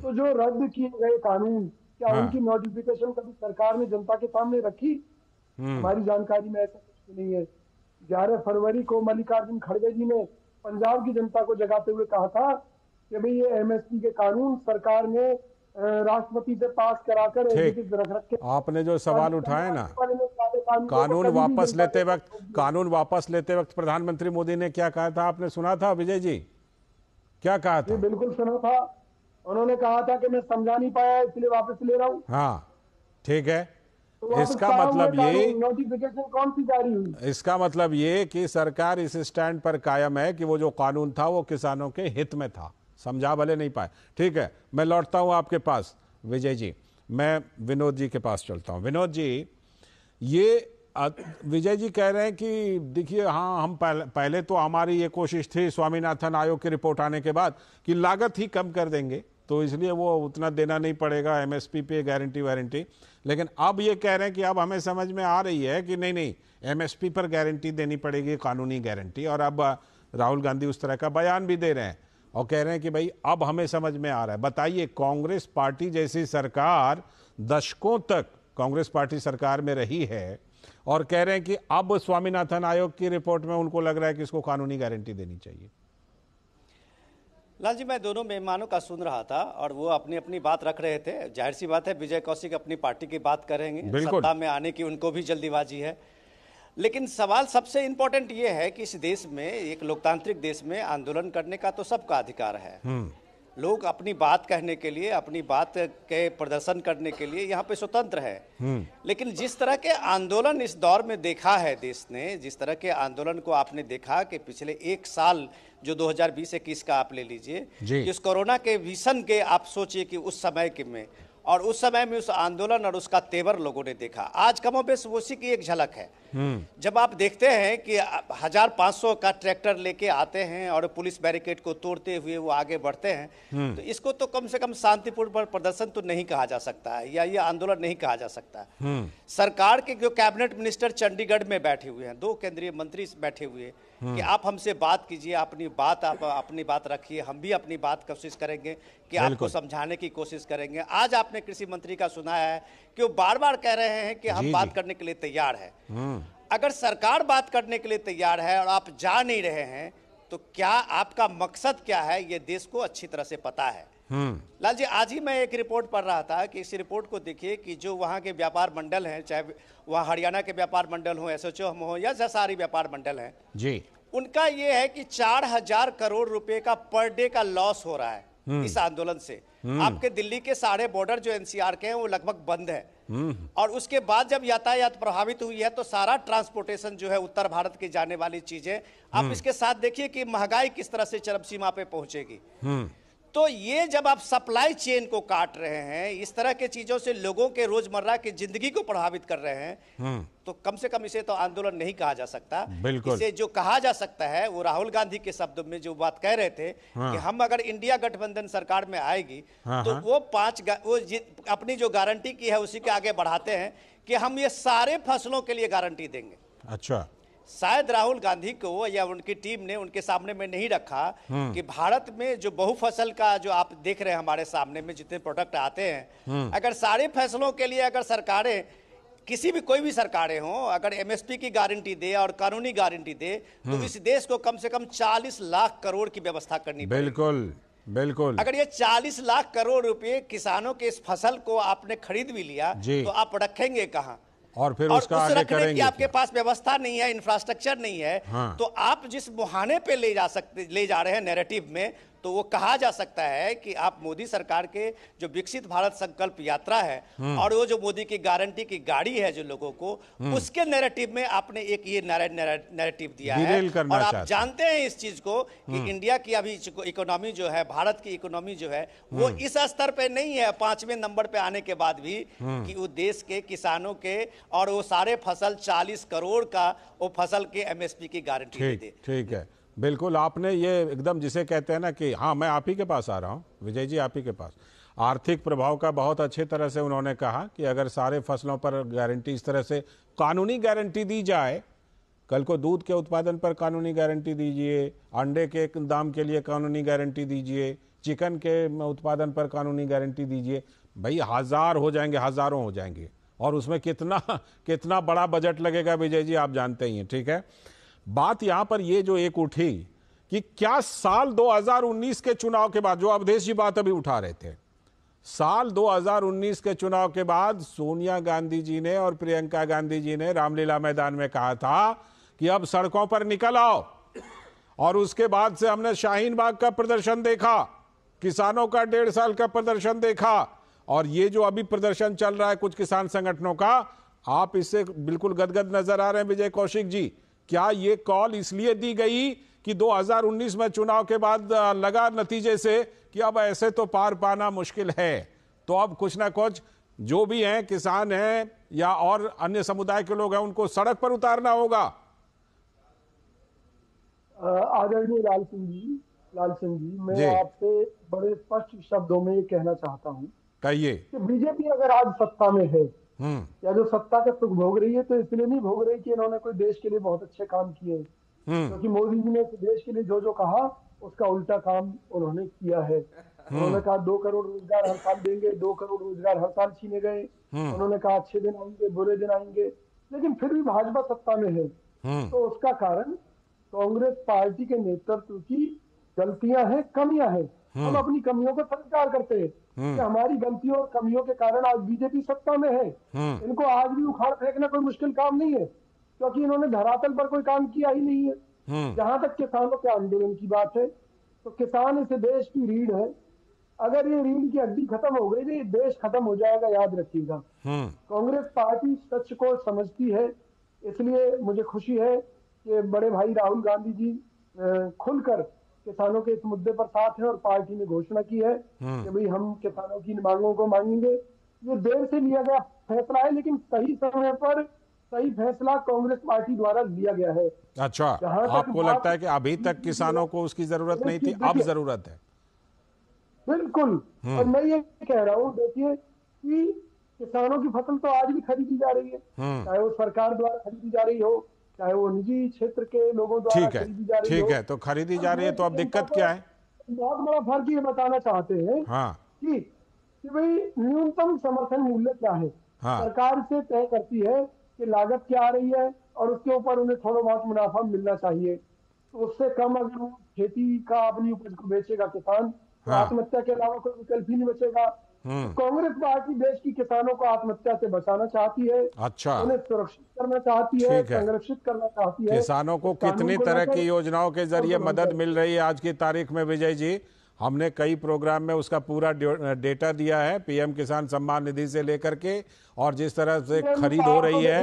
तो जो रद्द किए गए कानून क्या हाँ। उनकी नोटिफिकेशन कभी सरकार ने जनता के सामने रखी हमारी जानकारी में ऐसा नहीं है ग्यारह फरवरी को मल्लिकार्जुन खड़गे जी ने पंजाब की जनता को जगाते हुए कहा था कि भाई ये एमएसपी के कानून सरकार ने राष्ट्रपति से पास कराकर रख रखे
आपने जो सवाल उठाए ना
कानून तो वापस लेते
वक्त कानून वापस लेते वक्त प्रधानमंत्री मोदी ने क्या कहा था आपने सुना था विजय जी क्या कहा था बिल्कुल सुना था उन्होंने कहा था कि मैं
समझा नहीं पाया इसलिए वापस ले रहा हूँ
हाँ ठीक है तो इसका मतलब ये
नोटिफिकेशन कौन सी जारी हुई
इसका मतलब ये कि सरकार इस स्टैंड पर कायम है कि वो जो कानून था वो किसानों के हित में था समझा भले नहीं पाए ठीक है मैं लौटता हूँ आपके पास विजय जी मैं विनोद जी के पास चलता हूं विनोद जी ये विजय जी कह रहे हैं कि देखिए हाँ हम पहले, पहले तो हमारी ये कोशिश थी स्वामीनाथन आयोग की रिपोर्ट आने के बाद कि लागत ही कम कर देंगे तो इसलिए वो उतना देना नहीं पड़ेगा एमएसपी पे गारंटी वारंटी लेकिन अब ये कह रहे हैं कि अब हमें समझ में आ रही है कि नहीं नहीं एमएसपी पर गारंटी देनी पड़ेगी कानूनी गारंटी और अब राहुल गांधी उस तरह का बयान भी दे रहे हैं और कह रहे हैं कि भाई अब हमें समझ में आ रहा है बताइए कांग्रेस पार्टी जैसी सरकार दशकों तक कांग्रेस पार्टी सरकार में रही है और कह रहे हैं कि अब स्वामीनाथन आयोग की रिपोर्ट में उनको लग रहा है कि इसको कानूनी गारंटी देनी चाहिए
लाल जी मैं दोनों मेहमानों का सुन रहा था और वो अपनी अपनी बात रख रहे थे जाहिर सी बात है विजय कौशिक अपनी पार्टी की बात करेंगे सत्ता में आने की उनको भी जल्दीबाजी है लेकिन सवाल सबसे इम्पोर्टेंट ये है कि इस देश में एक लोकतांत्रिक देश में आंदोलन करने का तो सबका अधिकार है हम्म। लोग अपनी बात कहने के लिए अपनी बात के प्रदर्शन करने के लिए यहाँ पे स्वतंत्र है हम्म। लेकिन जिस तरह के आंदोलन इस दौर में देखा है देश ने जिस तरह के आंदोलन को आपने देखा कि पिछले एक साल जो 2020-21 का आप ले लीजिए इस कोरोना के भीषण के आप सोचिए कि उस समय के में और उस समय में उस आंदोलन और उसका तेवर लोगों ने देखा आज कमोबेश उसी की एक झलक है हम्म। जब आप देखते हैं कि हजार पाँच सौ का ट्रैक्टर लेके आते हैं और पुलिस बैरिकेड को तोड़ते हुए वो आगे बढ़ते हैं हम्म। तो इसको तो कम से कम शांतिपूर्ण पर प्रदर्शन तो नहीं कहा जा सकता है या ये आंदोलन नहीं कहा जा सकता हम्म। सरकार के जो कैबिनेट मिनिस्टर चंडीगढ़ में बैठे हुए हैं दो केंद्रीय मंत्री बैठे हुए हैं हम्म। कि आप हमसे बात कीजिए अपनी बात आप अपनी बात रखिए हम भी अपनी बात कोशिश करेंगे कि आपको समझाने की कोशिश करेंगे आज आपने कृषि मंत्री का सुना है कि वो बार बार कह रहे हैं कि हम बात करने के लिए तैयार है हम्म। अगर सरकार बात करने के लिए तैयार है और आप जा नहीं रहे हैं तो क्या आपका मकसद क्या है ये देश को अच्छी तरह से पता है हम्म। लाल जी आज ही मैं एक रिपोर्ट पढ़ रहा था कि इस रिपोर्ट को देखिए कि जो वहाँ के व्यापार मंडल हैं चाहे वहाँ हरियाणा के व्यापार मंडल हो एस एच हो या जसारी व्यापार मंडल हैं जी उनका ये है कि चार हजार करोड़ रुपए का पर डे का लॉस हो रहा है हम्म। इस आंदोलन से हम्म। आपके दिल्ली के सारे बॉर्डर जो एनसीआर के हैं वो लगभग बंद है और उसके बाद जब यातायात प्रभावित हुई है तो सारा ट्रांसपोर्टेशन जो है उत्तर भारत की जाने वाली चीजें आप इसके साथ देखिए कि महंगाई किस तरह से चरम सीमा पे पहुंचेगी तो ये जब आप सप्लाई चेन को काट रहे हैं इस तरह के चीजों से लोगों के रोजमर्रा की जिंदगी को प्रभावित कर रहे हैं हम्म। तो कम से कम इसे तो आंदोलन नहीं कहा जा सकता इसे जो कहा जा सकता है वो राहुल गांधी के शब्दों में जो बात कह रहे थे हाँ। कि हम अगर इंडिया गठबंधन सरकार में आएगी हाँ। तो हाँ। वो पांच वो अपनी जो गारंटी की है उसी के आगे बढ़ाते हैं कि हम ये सारे फसलों के लिए गारंटी देंगे अच्छा शायद राहुल गांधी को या उनकी टीम ने उनके सामने में नहीं रखा हम्म। कि भारत में जो बहुफसल का जो आप देख रहे हैं हमारे सामने में जितने प्रोडक्ट आते हैं हम्म। अगर सारे फैसलों के लिए अगर सरकारें किसी भी कोई भी सरकारें हों अगर एमएसपी की गारंटी दे और कानूनी गारंटी दे तो हम्म। इस देश को कम से कम 40 लाख करोड़ की व्यवस्था करनी
बिल्कुल बिल्कुल अगर
ये 40 लाख करोड़ रुपए किसानों के इस फसल को आपने खरीद भी लिया तो आप रखेंगे कहाँ
और फिर और उसका उस आगे करेंगे की आपके
पास व्यवस्था नहीं है इंफ्रास्ट्रक्चर नहीं है हाँ। तो आप जिस मुहाने पे ले जा सकते ले जा रहे हैं नैरेटिव में तो वो कहा जा सकता है कि आप मोदी सरकार के जो विकसित भारत संकल्प यात्रा है हम्म। और वो जो मोदी की गारंटी की गाड़ी है जो लोगों को हम्म। उसके नैरेटिव में आपने एक ये नैरेटिव दिया है और आप जानते हैं इस चीज को कि इंडिया हम्म। की अभी इकोनॉमी जो है भारत की इकोनॉमी जो है वो इस स्तर पर नहीं है पांचवें नंबर पे आने के बाद भी कि वो देश के किसानों के और वो सारे फसल चालीस करोड़ का वो फसल के एमएसपी की गारंटी दे
ठीक है बिल्कुल आपने ये एकदम जिसे कहते हैं ना कि हाँ मैं आप ही के पास आ रहा हूँ विजय जी आप ही के पास आर्थिक प्रभाव का बहुत अच्छे तरह से उन्होंने कहा कि अगर सारे फसलों पर गारंटी इस तरह से कानूनी गारंटी दी जाए कल को दूध के उत्पादन पर कानूनी गारंटी दीजिए अंडे के दाम के लिए कानूनी गारंटी दीजिए चिकन के उत्पादन पर कानूनी गारंटी दीजिए भाई हजार हो जाएंगे हजारों हो जाएंगे और उसमें कितना कितना बड़ा बजट लगेगा विजय जी आप जानते ही हैं ठीक है बात यहां पर यह जो एक उठी कि क्या साल 2019 के चुनाव के बाद जो अवधेश जी बात अभी उठा रहे थे साल 2019 के चुनाव के बाद सोनिया गांधी जी ने और प्रियंका गांधी जी ने रामलीला मैदान में कहा था कि अब सड़कों पर निकल आओ और उसके बाद से हमने शाहीन बाग का प्रदर्शन देखा किसानों का डेढ़ साल का प्रदर्शन देखा और ये जो अभी प्रदर्शन चल रहा है कुछ किसान संगठनों का आप इससे बिल्कुल गदगद नजर आ रहे हैं विजय कौशिक जी क्या ये कॉल इसलिए दी गई कि 2019 में चुनाव के बाद लगा नतीजे से कि अब ऐसे तो पार पाना मुश्किल है तो अब कुछ ना कुछ जो भी हैं किसान हैं या और अन्य समुदाय के लोग हैं उनको सड़क पर उतारना होगा
आदरणीय लाल सिंह जी लाल सिंह जी मैं आपसे बड़े स्पष्ट शब्दों में ये कहना चाहता हूँ कहिए बीजेपी अगर आज सत्ता में है हम्म। या जो सत्ता का सुख भोग रही है तो इसलिए नहीं भोग रही कि इन्होंने कोई देश के लिए बहुत अच्छे काम किए
हम्म। क्योंकि
मोदी जी ने तो देश के लिए जो जो कहा उसका उल्टा काम उन्होंने किया है हम्म। उन्होंने कहा दो करोड़ रोजगार हर साल देंगे दो करोड़ रोजगार हर साल छीने गए उन्होंने कहा अच्छे दिन आएंगे बुरे दिन आएंगे लेकिन फिर भी भाजपा सत्ता में है तो उसका कारण कांग्रेस पार्टी के नेतृत्व की गलतियां हैं कमियां हैं हम अपनी कमियों को स्वीकार करते हैं हम्म। कि हमारी गलतियों और कमियों के कारण आज बीजेपी सत्ता में है हम्म। इनको आज भी उखाड़ फेंकना कोई मुश्किल काम नहीं है क्योंकि इन्होंने धरातल पर कोई काम किया ही नहीं है हम्म। जहां तक किसानों के आंदोलन की बात है तो किसान इस देश की रीढ़ है अगर ये रीढ़ की हड्डी खत्म हो गई तो ये देश खत्म हो जाएगा याद रखिएगा
कांग्रेस
पार्टी सच को समझती है इसलिए मुझे खुशी है कि बड़े भाई राहुल गांधी जी खुलकर किसानों के इस मुद्दे पर साथ है और पार्टी ने घोषणा की है हाँ। कि भाई हम किसानों की मांगों को मांगेंगे ये देर से लिया गया फैसला है लेकिन सही समय पर सही फैसला कांग्रेस पार्टी द्वारा लिया गया है
अच्छा आपको लगता है कि अभी तक किसानों को उसकी जरूरत नहीं थी अब जरूरत है बिल्कुल हाँ। और मैं
ये कह रहा हूँ देखिए कि किसानों की फसल तो आज भी खरीदी जा रही है हाँ। चाहे वो सरकार द्वारा खरीदी जा रही हो चाहे वो निजी क्षेत्र के लोगों द्वारा ठीक है ठीक है तो खरीदी जा रही है तो अब दिक्कत क्या है बहुत बड़ा फर्क ये बताना चाहते हैं हाँ कि कि भाई न्यूनतम समर्थन मूल्य क्या है हाँ। सरकार से तय करती है कि लागत क्या आ रही है और उसके ऊपर उन्हें थोड़ा बहुत मुनाफा मिलना चाहिए तो उससे कम अगर खेती का अपनी उपज को बेचेगा किसान हाँ। आत्महत्या के अलावा कोई विकल्प ही नहीं बचेगा हम्म। कांग्रेस पार्टी देश की किसानों को आत्महत्या से बचाना चाहती है अच्छा उन्हें सुरक्षित करना चाहती है संरक्षित करना चाहती है किसानों को कितनी तरह की
योजनाओं के जरिए मदद मिल रही है आज की तारीख में विजय जी हमने कई प्रोग्राम में उसका पूरा डेटा दिया है पीएम किसान सम्मान निधि से लेकर के और जिस तरह से खरीद हो रही है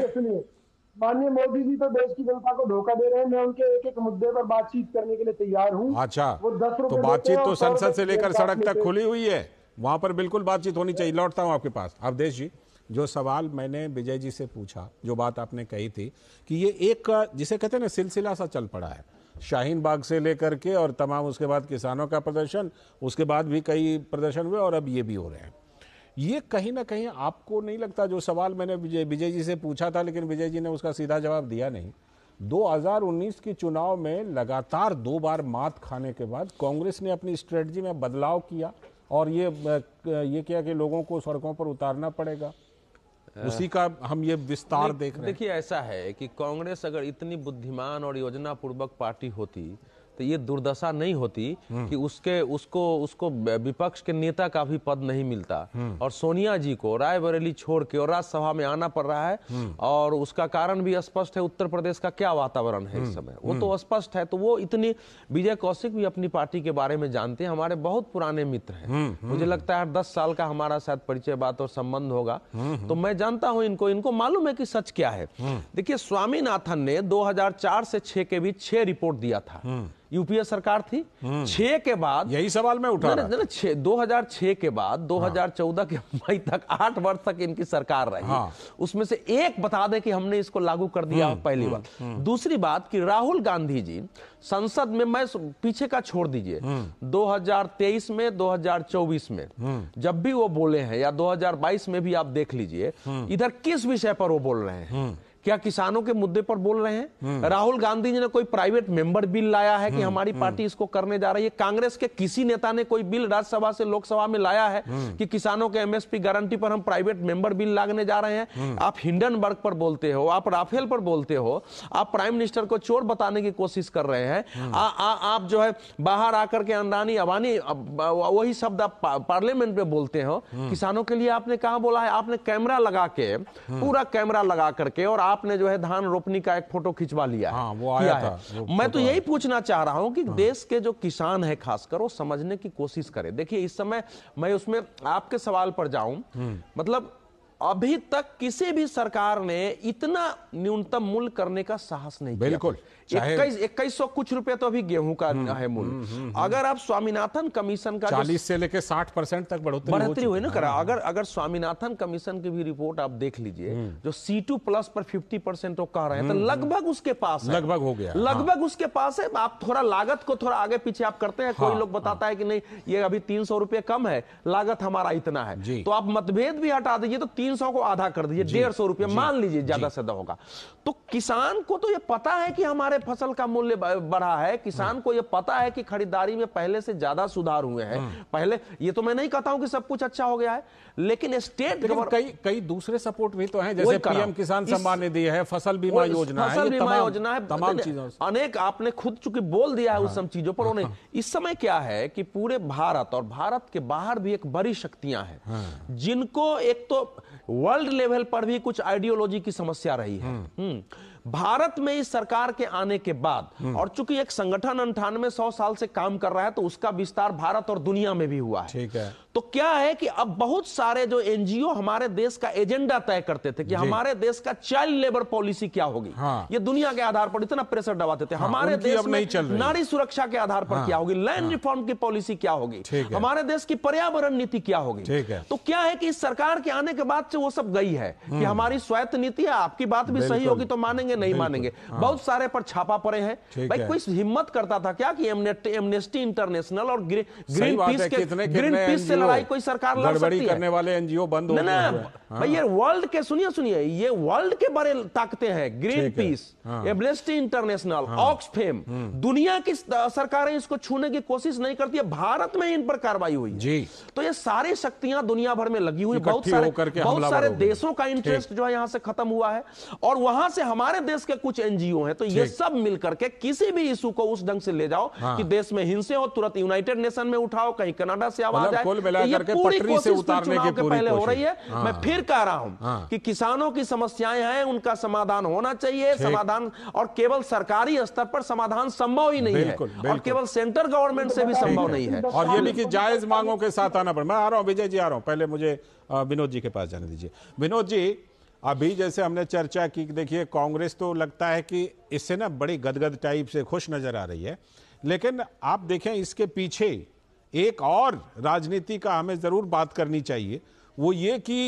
माननीय मोदी जी तो देश की जनता को धोखा दे रहे हैं मैं उनके एक एक मुद्दे पर बातचीत करने के लिए तैयार
हूँ अच्छा वो दस तो बातचीत तो संसद से लेकर सड़क तक खुली हुई है वहाँ पर बिल्कुल बातचीत होनी चाहिए लौटता हूँ आपके पास अवधेश जी जो सवाल मैंने विजय जी से पूछा जो बात आपने कही थी कि ये एक जिसे कहते हैं ना सिलसिला सा चल पड़ा है शाहीन बाग से लेकर के और तमाम उसके बाद किसानों का प्रदर्शन उसके बाद भी कई प्रदर्शन हुए और अब ये भी हो रहे हैं ये कहीं ना कहीं आपको नहीं लगता जो सवाल मैंने विजय विजय जी से पूछा था लेकिन विजय जी ने उसका सीधा जवाब दिया नहीं 2019 के चुनाव में लगातार दो बार मात खाने के बाद कांग्रेस ने अपनी स्ट्रेटजी में बदलाव किया और ये ये क्या कि लोगों को सड़कों पर उतारना पड़ेगा उसी का हम ये विस्तार देख रहे हैं देखिए ऐसा
है कि कांग्रेस अगर इतनी बुद्धिमान और योजना पूर्वक पार्टी होती तो ये दुर्दशा नहीं होती हम्म। कि उसके उसको उसको विपक्ष के नेता का भी पद नहीं मिलता हम्म। और सोनिया जी को रायबरेली छोड़ के और राज्यसभा में आना पड़ रहा है हम्म। और उसका कारण भी स्पष्ट है उत्तर प्रदेश का क्या वातावरण है इस समय वो तो स्पष्ट है तो वो इतनी विजय कौशिक भी अपनी पार्टी के बारे में जानते हैं हमारे बहुत पुराने मित्र हैं मुझे लगता है दस साल का हमारा शायद परिचय बात और संबंध होगा तो मैं जानता हूं इनको इनको मालूम है कि सच क्या है देखिए स्वामीनाथन ने 2004 से 6 के बीच छह रिपोर्ट दिया था यूपीए सरकार थी हम्म। छह के बाद यही सवाल मैं उठा रहा दो हजार छह के बाद 2014 हाँ। के मई तक आठ वर्ष तक इनकी सरकार रही हाँ। उसमें से एक बता दे कि हमने इसको लागू कर दिया हम्म, पहली हम्म, बार दूसरी बात कि राहुल गांधी जी संसद में मैं पीछे का छोड़ दीजिए 2023 में 2024 में जब भी वो बोले हैं या 2022 में भी आप देख लीजिए इधर किस विषय पर वो बोल रहे हैं क्या किसानों के मुद्दे पर बोल रहे हैं हम्म। राहुल गांधी जी ने कोई प्राइवेट मेंबर बिल लाया है कि हम्म, हमारी पार्टी हम्म। इसको करने जा रही है कांग्रेस के किसी नेता ने कोई बिल राज्यसभा से लोकसभा में लाया है कि किसानों के एमएसपी गारंटी पर हम प्राइवेट मेंबर बिल लागने जा रहे हैं आप हिंडनबर्ग पर बोलते हो आप राफेल पर बोलते हो आप प्राइम मिनिस्टर को चोर बताने की कोशिश कर रहे हैं आप जो है बाहर आकर के अंडानी अबानी वही शब्द आप पार्लियामेंट में बोलते हो किसानों के लिए आपने कहा बोला है आपने कैमरा लगा के पूरा कैमरा लगा करके और आप आपने जो है धान रोपनी का एक फोटो खिंचवा लिया हाँ, वो आया था, है मैं तो यही पूछना चाह रहा हूं कि हाँ। देश के जो किसान है खासकर वो समझने की कोशिश करें देखिए इस समय मैं उसमें आपके सवाल पर जाऊं हम्म। मतलब अभी तक किसी भी सरकार ने इतना न्यूनतम मूल्य करने का साहस नहीं बिल्कुल इक्कीस इक्कीस सौ कुछ रुपए तो अभी गेहूं का हम्म, है मूल्य हम्म, हम्म, अगर आप स्वामीनाथन कमीशन का चालीस
से लेकर साठ परसेंट तक बढ़ोतरी बढ़ोतरी हुई ना करा
अगर अगर स्वामीनाथन कमीशन की भी रिपोर्ट आप देख लीजिए जो सी टू प्लस पर फिफ्टी परसेंट वो कह रहे हैं तो लगभग उसके पास लगभग हो गया हाँ। लगभग उसके पास है आप थोड़ा लागत को थोड़ा आगे पीछे आप करते हैं कोई हाँ, लोग बताता हाँ। है कि नहीं ये अभी तीन सौ रुपये कम है लागत हमारा इतना है तो आप मतभेद भी हटा दीजिए तो तीन सौ को आधा कर दीजिए डेढ़ सौ रुपया मान लीजिए ज्यादा से ज्यादा होगा तो किसान को तो ये पता है कि हमारे फसल का मूल्य बढ़ा है किसान हाँ। को ये पता है कि खरीदारी में पहले से ज्यादा सुधार हुए हैं हाँ। पहले ये तो मैं नहीं कहता हूं कि सब कुछ अच्छा हो गया है लेकिन स्टेट कई कई दूसरे सपोर्ट भी तो हैं जैसे पीएम किसान सम्मान निधि
है फसल बीमा योजना फसल बीमा योजना है तमाम चीजों
अनेक आपने खुद चूंकि बोल दिया है उस हाँ। सब चीजों पर उन्हें इस समय क्या है कि पूरे भारत और भारत के बाहर भी एक बड़ी शक्तियां हैं जिनको एक तो वर्ल्ड लेवल पर भी कुछ आइडियोलॉजी की समस्या रही है हम्म। हम्म। भारत में इस सरकार के आने के बाद हम्म। और चूंकि एक संगठन अंठानवे सौ साल से काम कर रहा है तो उसका विस्तार भारत और दुनिया में भी हुआ है ठीक है तो क्या है कि अब बहुत सारे जो एनजीओ हमारे देश का एजेंडा तय करते थे कि हमारे देश का चाइल्ड लेबर पॉलिसी क्या होगी हाँ। ये दुनिया के आधार पर इतना प्रेशर डबाते थे हाँ, हमारे देश में नहीं चल नारी सुरक्षा के आधार पर हाँ, क्या होगी लैंड हाँ, रिफॉर्म की पॉलिसी क्या होगी हमारे देश की पर्यावरण नीति क्या होगी तो क्या है कि इस सरकार के आने के बाद से वो सब गई है कि हम्म। हमारी स्वायत्त नीति आपकी बात भी सही होगी तो मानेंगे नहीं मानेंगे हाँ। बहुत सारे पर छापा पड़े हैं भाई कोई हिम्मत करता था क्या कि एमनेस्टी इंटरनेशनल और ग्रीन पीस के ग्रीन पीस से लड़ाई कोई सरकार लड़ सकती है करने वाले एनजीओ बंद हो ना भैया हाँ। वर्ल्ड के सुनिए सुनिए ये वर्ल्ड के बड़े ताकते हैं Greenpeace Amnesty International Oxfam दुनिया की सरकारें इसको छूने की कोशिश नहीं करती है भारत में इन पर कार्रवाई हुई जी तो ये सारी शक्तियां दुनिया भर में लगी हुई बहुत सारे बहुत सारे देशों का इंटरेस्ट जो है यहाँ से खत्म हुआ है और वहां से हमारे देश के कुछ एनजीओ है तो ये सब मिलकर के किसी भी इशू को उस ढंग से ले जाओ हाँ। कि देश में हिंसे हो तुरंत यूनाइटेड नेशन में उठाओ कहीं कनाडा से आवाज मतलब आए फैला करके पटरी से उतारने की पूरी पहले हो रही है हाँ। मैं फिर कह रहा हूं हाँ। कि किसानों की समस्याएं हैं उनका समाधान होना चाहिए समाधान और केवल सरकारी स्तर पर समाधान संभव ही नहीं है और केवल सेंट्रल
गवर्नमेंट से भी संभव नहीं है और ये भी कि जायज मांगों के साथ आना पड़े मैं आ रहा हूँ विजय जी आ रहा हूँ पहले मुझे विनोद जी के पास जाने दीजिए विनोद जी अभी जैसे हमने चर्चा की देखिए कांग्रेस तो लगता है कि इससे ना बड़ी गदगद टाइप से खुश नजर आ रही है लेकिन आप देखें इसके पीछे एक और राजनीति का हमें ज़रूर बात करनी चाहिए वो ये कि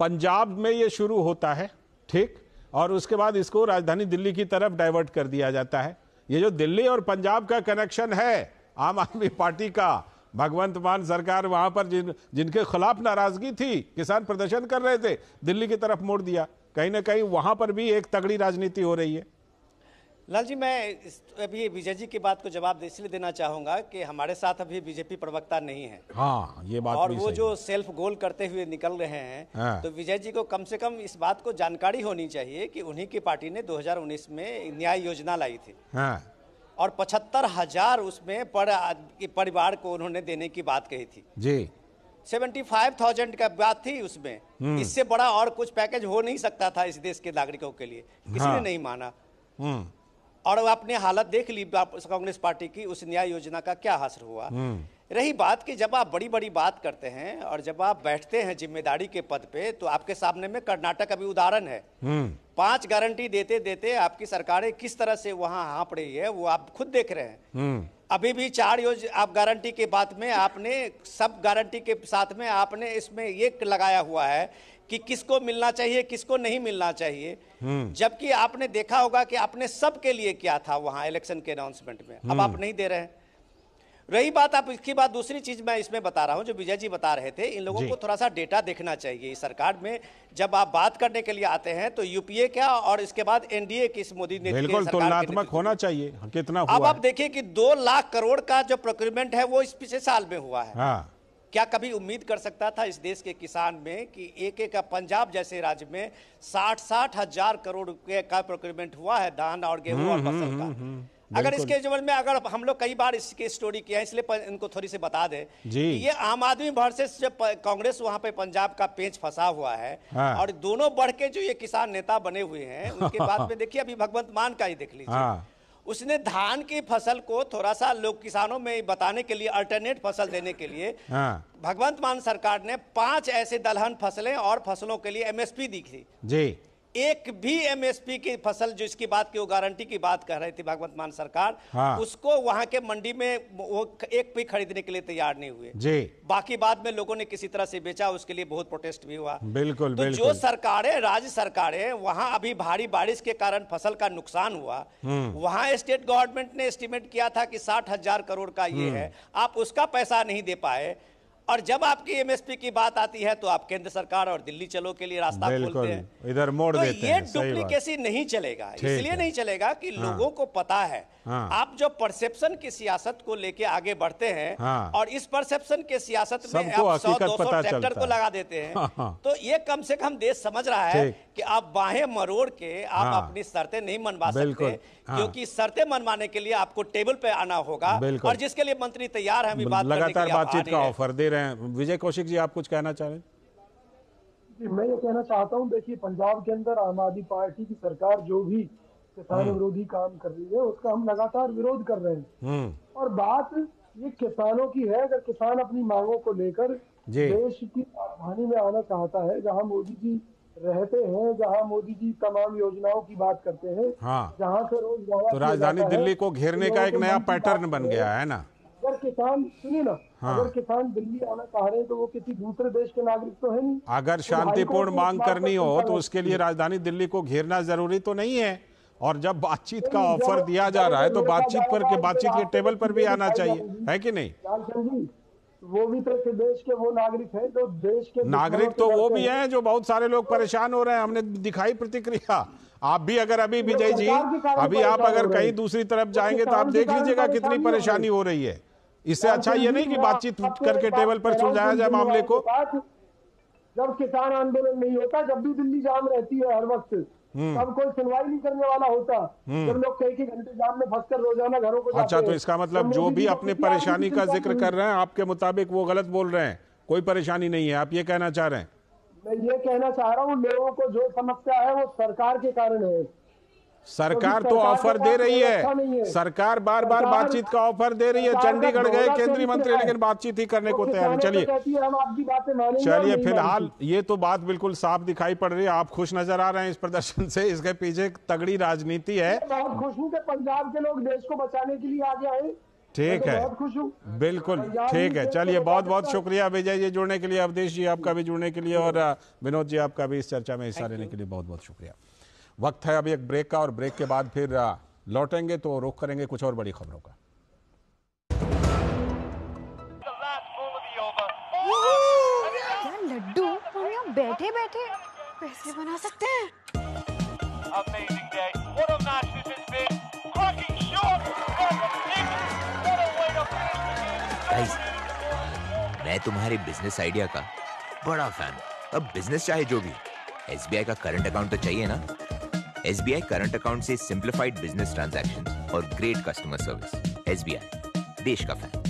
पंजाब में ये शुरू होता है ठीक और उसके बाद इसको राजधानी दिल्ली की तरफ डाइवर्ट कर दिया जाता है ये जो दिल्ली और पंजाब का कनेक्शन है आम आदमी पार्टी का भगवंत मान सरकार वहां पर जिन जिनके खिलाफ नाराजगी थी किसान प्रदर्शन कर रहे थे दिल्ली की तरफ मोड़ दिया कहीं ना कहीं वहां पर भी एक तगड़ी राजनीति हो रही है
लाल जी मैं अभी विजय जी की बात को जवाब इसलिए देना चाहूंगा कि हमारे साथ अभी बीजेपी प्रवक्ता नहीं है
हाँ ये बात और वो
जो सेल्फ गोल करते हुए निकल रहे हैं हाँ। तो विजय जी को कम से कम इस बात को जानकारी होनी चाहिए कि उन्हीं की पार्टी ने 2019 में न्याय योजना लाई थी हाँ। और पचहत्तर हजार उसमें पर परिवार को उन्होंने देने की बात कही थी जी सेवेंटी फाइव थाउजेंड का बात थी उसमें हम्म। इससे बड़ा और कुछ पैकेज हो नहीं सकता था इस देश के नागरिकों के लिए किसी ने हाँ। नहीं माना हम्म। और आपने हालत देख ली कांग्रेस पार्टी की उस न्याय योजना का क्या हासिल हुआ हम्म। रही बात कि जब आप बड़ी बड़ी बात करते हैं और जब आप बैठते हैं जिम्मेदारी के पद पे तो आपके सामने में कर्नाटक अभी उदाहरण है हम्म। पांच गारंटी देते देते आपकी सरकारें किस तरह से वहां हाँप रही है वो आप खुद देख रहे हैं हम्म। अभी भी चार योजना आप गारंटी के बाद में आपने सब गारंटी के साथ में आपने इसमें ये लगाया हुआ है कि किसको मिलना चाहिए किसको नहीं मिलना चाहिए हम्म। जबकि आपने देखा होगा कि आपने सबके लिए किया था वहां इलेक्शन के अनाउंसमेंट में अब आप हम्म। नहीं दे रहे हैं रही बात आप इसकी बात दूसरी चीज मैं इसमें बता रहा हूं जो विजय जी बता रहे थे इन लोगों को थोड़ा सा डेटा देखना चाहिए इस सरकार में जब आप बात करने के लिए आते हैं तो यूपीए क्या और इसके बाद एनडीए किस मोदी ने बिल्कुल तुलनात्मक
होना चाहिए कितना हुआ अब आप
देखिए कि दो लाख करोड़ का जो प्रोक्यूरमेंट है वो इस पिछले साल में हुआ है हाँ। क्या कभी उम्मीद कर सकता था इस देश के किसान में कि एक एक पंजाब जैसे राज्य में साठ साठ हजार करोड़ रुपये का प्रोक्रमेंट हुआ है धान और गेहूं और हम्म, फसल हम्म, का हम्म, अगर इसके जीवन में अगर हम लोग कई बार इसकी स्टोरी किया है इसलिए इनको थोड़ी सी बता दे कि ये आम आदमी वर्सेस जब कांग्रेस वहाँ पे पंजाब का पेंच फंसा हुआ है हाँ। और दोनों बढ़ के जो ये किसान नेता बने हुए हैं उनके बाद में देखिए अभी भगवंत मान का ही देख लीजिए हाँ। उसने धान की फसल को थोड़ा सा लोग किसानों में बताने के लिए अल्टरनेट फसल देने के लिए हाँ। भगवंत मान सरकार ने पांच ऐसे दलहन फसलें और फसलों के लिए एमएसपी दी थी जी एक भी एमएसपी की फसल जो इसकी बात की वो गारंटी की बात कर रही थी भगवंत मान सरकार हाँ। उसको वहां के मंडी में वो एक भी खरीदने के लिए तैयार नहीं हुए जी बाकी बाद में लोगों ने किसी तरह से बेचा उसके लिए बहुत प्रोटेस्ट भी हुआ
बिल्कुल तो बिल्कुल। जो
सरकारें राज्य सरकारें वहां अभी भारी बारिश के कारण फसल का नुकसान हुआ वहां स्टेट गवर्नमेंट ने एस्टिमेट किया था कि साठ हजार करोड़ का ये हम्म। है आप उसका पैसा नहीं दे पाए और जब आपकी एमएसपी की बात आती है तो आप केंद्र सरकार और दिल्ली चलो के लिए रास्ता खोलते
हैं इधर मोड़ तो देते ये डुप्लीकेसी
नहीं चलेगा इसलिए नहीं चलेगा कि हाँ। लोगों को पता है हाँ। आप जो परसेप्शन की सियासत को लेके आगे बढ़ते हैं हाँ। और इस परसेप्शन के सियासत में आप सौ दो सौ ट्रैक्टर को लगा देते हैं हाँ, हाँ। तो ये कम से कम देश समझ रहा है कि आप बाहें मरोड़ के आप हाँ। अपनी शर्तें नहीं मनवा सकते क्योंकि शर्तें मनवाने के लिए आपको टेबल पे आना होगा और जिसके लिए मंत्री तैयार है लगातार बातचीत का ऑफर
दे रहे हैं विजय कौशिक जी आप कुछ कहना चाह रहे हैं
जी मैं ये कहना चाहता हूँ देखिए पंजाब के अंदर आम आदमी पार्टी की सरकार जो भी किसान हम्म। विरोधी काम कर रही है उसका हम लगातार विरोध कर रहे
हैं हम्म।
और बात ये किसानों की है अगर किसान अपनी मांगों को लेकर देश की राजधानी में आना चाहता है जहाँ मोदी जी रहते हैं जहाँ मोदी जी तमाम योजनाओं की बात करते हैं हाँ। जहाँ से रोजगार तो राजधानी दिल्ली को घेरने तो का एक नया पैटर्न बन गया है ना अगर किसान सुनिए ना हाँ। अगर किसान दिल्ली आना चाह रहे हैं तो वो किसी दूसरे देश के नागरिक
तो है नहीं
अगर तो शांतिपूर्ण मांग करनी हो तो उसके लिए राजधानी दिल्ली को घेरना जरूरी तो नहीं है और जब बातचीत का ऑफर दिया जा रहा है तो बातचीत पर के बातचीत के टेबल पर भी आना चाहिए है कि
नहीं वो भी तो देश के वो नागरिक है जो देश के नागरिक तो वो भी हैं
जो बहुत सारे लोग परेशान हो रहे हैं हमने दिखाई प्रतिक्रिया आप भी अगर अभी विजय जी अभी आप अगर कहीं दूसरी तरफ जाएंगे तो आप देख लीजिएगा कितनी परेशानी हो रही है इससे अच्छा ये नहीं कि बातचीत करके टेबल पर सुलझाया जाए मामले को
जब किसान आंदोलन नहीं होता जब भी दिल्ली जाम रहती है हर वक्त हम्म। तब कोई सुनवाई नहीं करने वाला होता हम्म। जब लोग कई कई घंटे जाम में फंसकर रोजाना घरों को अच्छा तो इसका मतलब तो जो भी
अपने परेशानी का जिक्र कर रहे हैं आपके मुताबिक वो गलत बोल रहे हैं कोई परेशानी नहीं है आप ये कहना चाह रहे हैं
मैं ये कहना चाह रहा हूँ लोगों को जो समस्या है वो सरकार के कारण है
सरकार तो ऑफर अच्छा दे रही है सरकार बार बार बातचीत का ऑफर दे रही है चंडीगढ़ गए केंद्रीय मंत्री लेकिन बातचीत ही करने को तैयार है तो
चलिए चलिए फिलहाल
ये तो बात बिल्कुल साफ दिखाई पड़ रही है आप खुश नजर आ रहे हैं इस प्रदर्शन से इसके पीछे तगड़ी राजनीति है
खुश हूँ पंजाब के लोग देश को बचाने के लिए आगे आए तो ठीक
है बिल्कुल ठीक है चलिए बहुत बहुत शुक्रिया विजय जी जुड़ने के लिए अवधेश जी आपका भी जुड़ने के लिए और विनोद जी आपका भी इस चर्चा में हिस्सा लेने के लिए बहुत बहुत शुक्रिया वक्त है अभी एक ब्रेक का और ब्रेक के बाद फिर लौटेंगे तो रुख करेंगे कुछ और बड़ी खबरों का
लड्डू बैठे बैठे
पैसे बना सकते हैं
मैं तुम्हारे बिजनेस आइडिया का बड़ा फैन अब बिजनेस चाहे जो भी आई का करंट अकाउंट तो चाहिए ना S B I current account ऐसी सिंप्लीफाइड बिजनेस ट्रांजेक्शन और great customer service S B I देश का फैन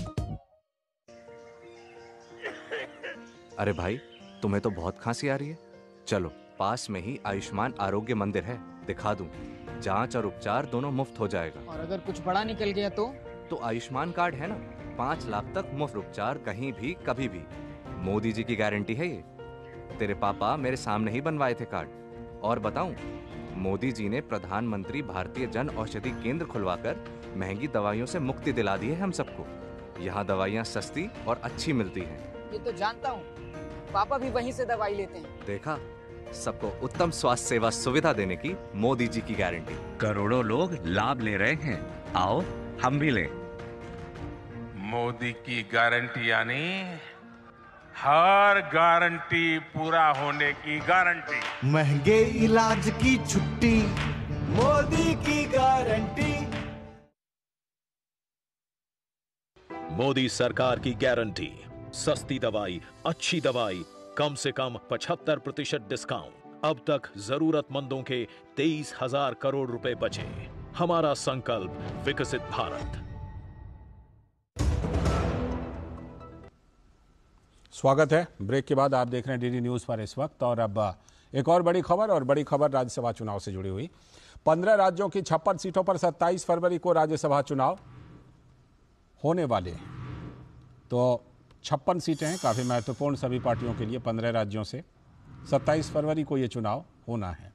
अरे भाई
तुम्हें तो बहुत खांसी आ रही है चलो पास में ही आयुष्मान आरोग्य मंदिर है दिखा दूं
जांच और उपचार दोनों मुफ्त हो जाएगा
और अगर कुछ बड़ा निकल गया तो
तो आयुष्मान कार्ड है ना पाँच लाख तक मुफ्त उपचार कहीं भी कभी भी मोदी जी की गारंटी है ये तेरे पापा मेरे सामने ही बनवाए थे कार्ड और बताऊं मोदी जी ने प्रधानमंत्री भारतीय जन औषधि केंद्र खुलवाकर महंगी दवाइयों से मुक्ति दिला दी है हम सबको यहाँ दवाइयाँ सस्ती और अच्छी मिलती हैं
ये तो जानता हूँ पापा भी वहीं से दवाई लेते हैं
देखा सबको उत्तम स्वास्थ्य सेवा सुविधा देने की मोदी जी की गारंटी करोड़ों लोग लाभ ले रहे हैं आओ हम भी ले
मोदी की गारंटी यानी हर गारंटी पूरा होने की गारंटी
महंगे इलाज की छुट्टी मोदी की गारंटी
मोदी सरकार की गारंटी सस्ती दवाई अच्छी दवाई कम से कम 75 प्रतिशत डिस्काउंट अब तक जरूरतमंदों के तेईस हजार करोड़ रुपए बचे हमारा संकल्प विकसित भारत
स्वागत है ब्रेक के बाद आप देख रहे हैं डीडी न्यूज़ पर इस वक्त और अब एक और बड़ी खबर और बड़ी खबर राज्यसभा चुनाव से जुड़ी हुई पंद्रह राज्यों की छप्पन सीटों पर सत्ताईस फरवरी को राज्यसभा चुनाव होने वाले हैं तो छप्पन सीटें हैं काफ़ी महत्वपूर्ण सभी पार्टियों के लिए पंद्रह राज्यों से सत्ताईस फरवरी को ये चुनाव होना है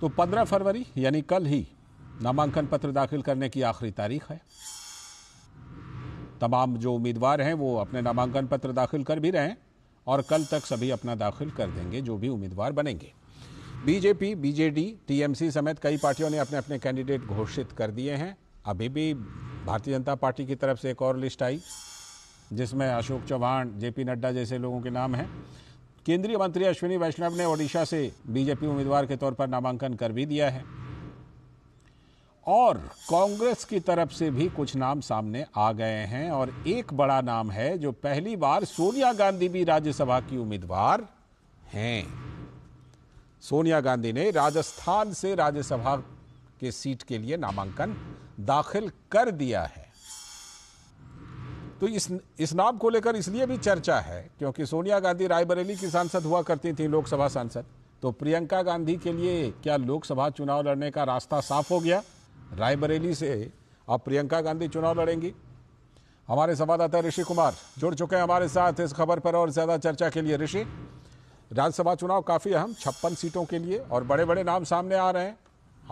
तो पंद्रह फरवरी यानी कल ही नामांकन पत्र दाखिल करने की आखिरी तारीख है तमाम जो उम्मीदवार हैं वो अपने नामांकन पत्र दाखिल कर भी रहे हैं और कल तक सभी अपना दाखिल कर देंगे जो भी उम्मीदवार बनेंगे बीजेपी बीजेडी टीएमसी समेत कई पार्टियों ने अपने अपने कैंडिडेट घोषित कर दिए हैं अभी भी भारतीय जनता पार्टी की तरफ से एक और लिस्ट आई जिसमें अशोक चौहान जेपी नड्डा जैसे लोगों के नाम हैं केंद्रीय मंत्री अश्विनी वैष्णव ने ओडिशा से बीजेपी उम्मीदवार के तौर पर नामांकन कर भी दिया है और कांग्रेस की तरफ से भी कुछ नाम सामने आ गए हैं और एक बड़ा नाम है जो पहली बार सोनिया गांधी भी राज्यसभा की उम्मीदवार हैं सोनिया गांधी ने राजस्थान से राज्यसभा के सीट के लिए नामांकन दाखिल कर दिया है तो इस इस नाम को लेकर इसलिए भी चर्चा है क्योंकि सोनिया गांधी रायबरेली की सांसद हुआ करती थी लोकसभा सांसद तो प्रियंका गांधी के लिए क्या लोकसभा चुनाव लड़ने का रास्ता साफ हो गया रायबरेली से अब प्रियंका गांधी चुनाव लड़ेंगी हमारे संवाददाता ऋषि कुमार जुड़ चुके हैं हमारे साथ इस खबर पर और ज्यादा चर्चा के लिए ऋषि राज्यसभा चुनाव काफी अहम छप्पन सीटों के लिए और बड़े बड़े नाम सामने आ रहे हैं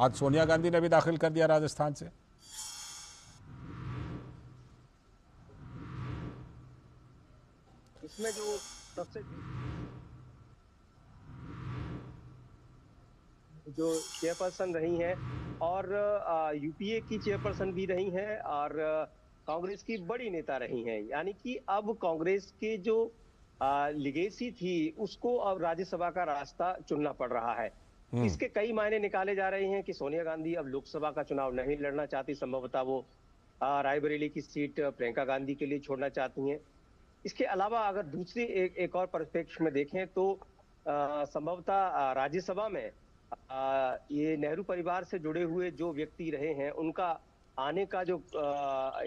आज सोनिया गांधी ने भी दाखिल कर दिया राजस्थान से
इसमें जो सबसे जो चेयरपर्सन रही हैं और यूपीए की चेयरपर्सन भी रही हैं और कांग्रेस की बड़ी नेता रही हैं यानी कि अब कांग्रेस के जो लिगेसी थी उसको अब राज्यसभा का रास्ता चुनना पड़ रहा है हम्म। इसके कई मायने निकाले जा रहे हैं कि सोनिया गांधी अब लोकसभा का चुनाव नहीं लड़ना चाहती संभवतः वो रायबरेली की सीट प्रियंका गांधी के लिए छोड़ना चाहती हैं इसके अलावा अगर दूसरी एक, एक और परिप्रेक्ष्य में देखें तो संभवतः राज्यसभा में ये नेहरू परिवार से जुड़े हुए जो व्यक्ति रहे हैं उनका आने का जो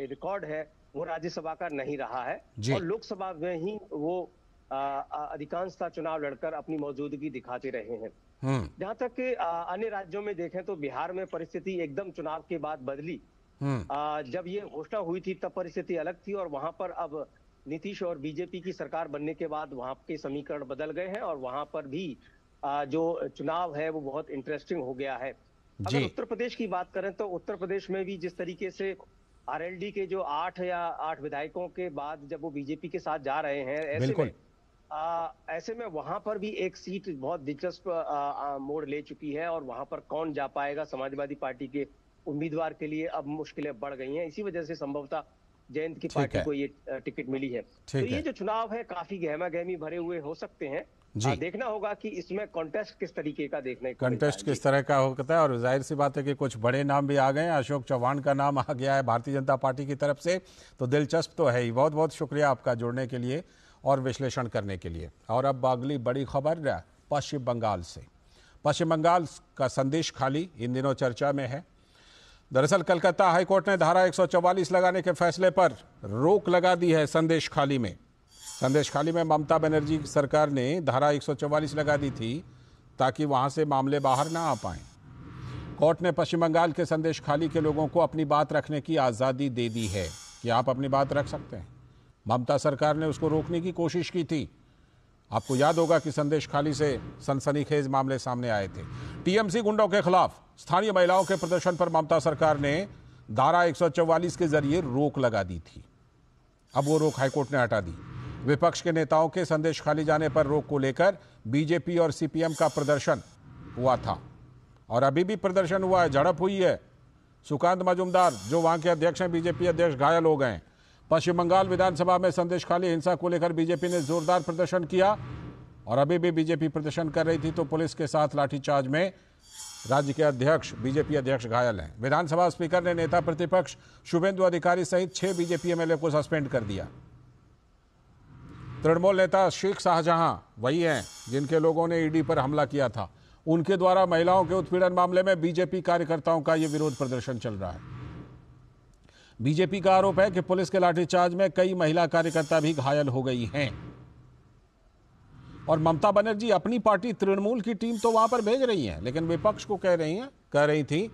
रिकॉर्ड है वो राज्यसभा का नहीं रहा है और लोकसभा में ही वो अधिकांशता चुनाव लड़कर अपनी मौजूदगी दिखाते रहे हैं हम्म। जहाँ तक अन्य राज्यों में देखें तो बिहार में परिस्थिति एकदम चुनाव के बाद बदली हम्म। आ, जब ये घोषणा हुई थी तब परिस्थिति अलग थी और वहां पर अब नीतीश और बीजेपी की सरकार बनने के बाद वहां के समीकरण बदल गए हैं और वहां पर भी जो चुनाव है वो बहुत इंटरेस्टिंग हो गया है अगर उत्तर प्रदेश की बात करें तो उत्तर प्रदेश में भी जिस तरीके से आरएलडी के जो आठ या आठ विधायकों के बाद जब वो बीजेपी के साथ जा रहे हैं ऐसे में आ, ऐसे में वहां पर भी एक सीट बहुत दिलचस्प मोड़ ले चुकी है और वहां पर कौन जा पाएगा समाजवादी पार्टी के उम्मीदवार के लिए अब मुश्किलें बढ़ गई हैं इसी वजह से संभवतः जयंत की पार्टी को ये टिकट मिली है तो ये जो चुनाव है काफी गहमा गहमी भरे हुए हो सकते हैं जी हाँ, देखना होगा कि इसमें कॉन्टेस्ट किस तरीके का देखने कॉन्टेस्ट
किस तरह का होता है और जाहिर सी बात है कि कुछ बड़े नाम भी आ गए हैं अशोक चौहान का नाम आ गया है भारतीय जनता पार्टी की तरफ से तो दिलचस्प तो है ही बहुत बहुत शुक्रिया आपका जुड़ने के लिए और विश्लेषण करने के लिए और अब अगली बड़ी खबर पश्चिम बंगाल से पश्चिम बंगाल का संदेश खाली इन दिनों चर्चा में है दरअसल कलकत्ता हाईकोर्ट ने धारा 144 लगाने के फैसले पर रोक लगा दी है संदेश खाली में संदेश खाली में ममता बनर्जी सरकार ने धारा 144 लगा दी थी ताकि वहां से मामले बाहर ना आ पाए कोर्ट ने पश्चिम बंगाल के संदेश खाली के लोगों को अपनी बात रखने की आज़ादी दे दी है कि आप अपनी बात रख सकते हैं ममता सरकार ने उसको रोकने की कोशिश की थी आपको याद होगा कि संदेश खाली से सनसनीखेज मामले सामने आए थे टीएमसी गुंडों के खिलाफ स्थानीय महिलाओं के प्रदर्शन पर ममता सरकार ने धारा 144 के जरिए रोक लगा दी थी अब वो रोक हाईकोर्ट ने हटा दी विपक्ष के नेताओं के संदेश खाली जाने पर रोक को लेकर बीजेपी और सीपीएम का प्रदर्शन हुआ था और अभी भी प्रदर्शन हुआ है झड़प हुई है सुकांत मजुमदार जो वहां के अध्यक्ष हैं बीजेपी अध्यक्ष घायल हो गए पश्चिम बंगाल विधानसभा में संदेश खाली हिंसा को लेकर बीजेपी ने जोरदार प्रदर्शन किया और अभी भी बीजेपी प्रदर्शन कर रही थी तो पुलिस के साथ लाठीचार्ज में राज्य के अध्यक्ष बीजेपी अध्यक्ष घायल हैं विधानसभा स्पीकर ने नेता प्रतिपक्ष शुभेंदु अधिकारी सहित छह बीजेपी एमएलए को सस्पेंड कर दिया तृणमूल नेता शेख शाहजहां वही हैं जिनके लोगों ने ईडी पर हमला किया था उनके द्वारा महिलाओं के उत्पीड़न मामले में बीजेपी कार्यकर्ताओं का ये विरोध प्रदर्शन चल रहा है बीजेपी का आरोप है कि पुलिस के लाठीचार्ज में कई महिला कार्यकर्ता भी घायल हो गई हैं और ममता बनर्जी अपनी पार्टी तृणमूल की टीम तो वहां पर भेज रही है लेकिन विपक्ष को कह रही है कह रही थी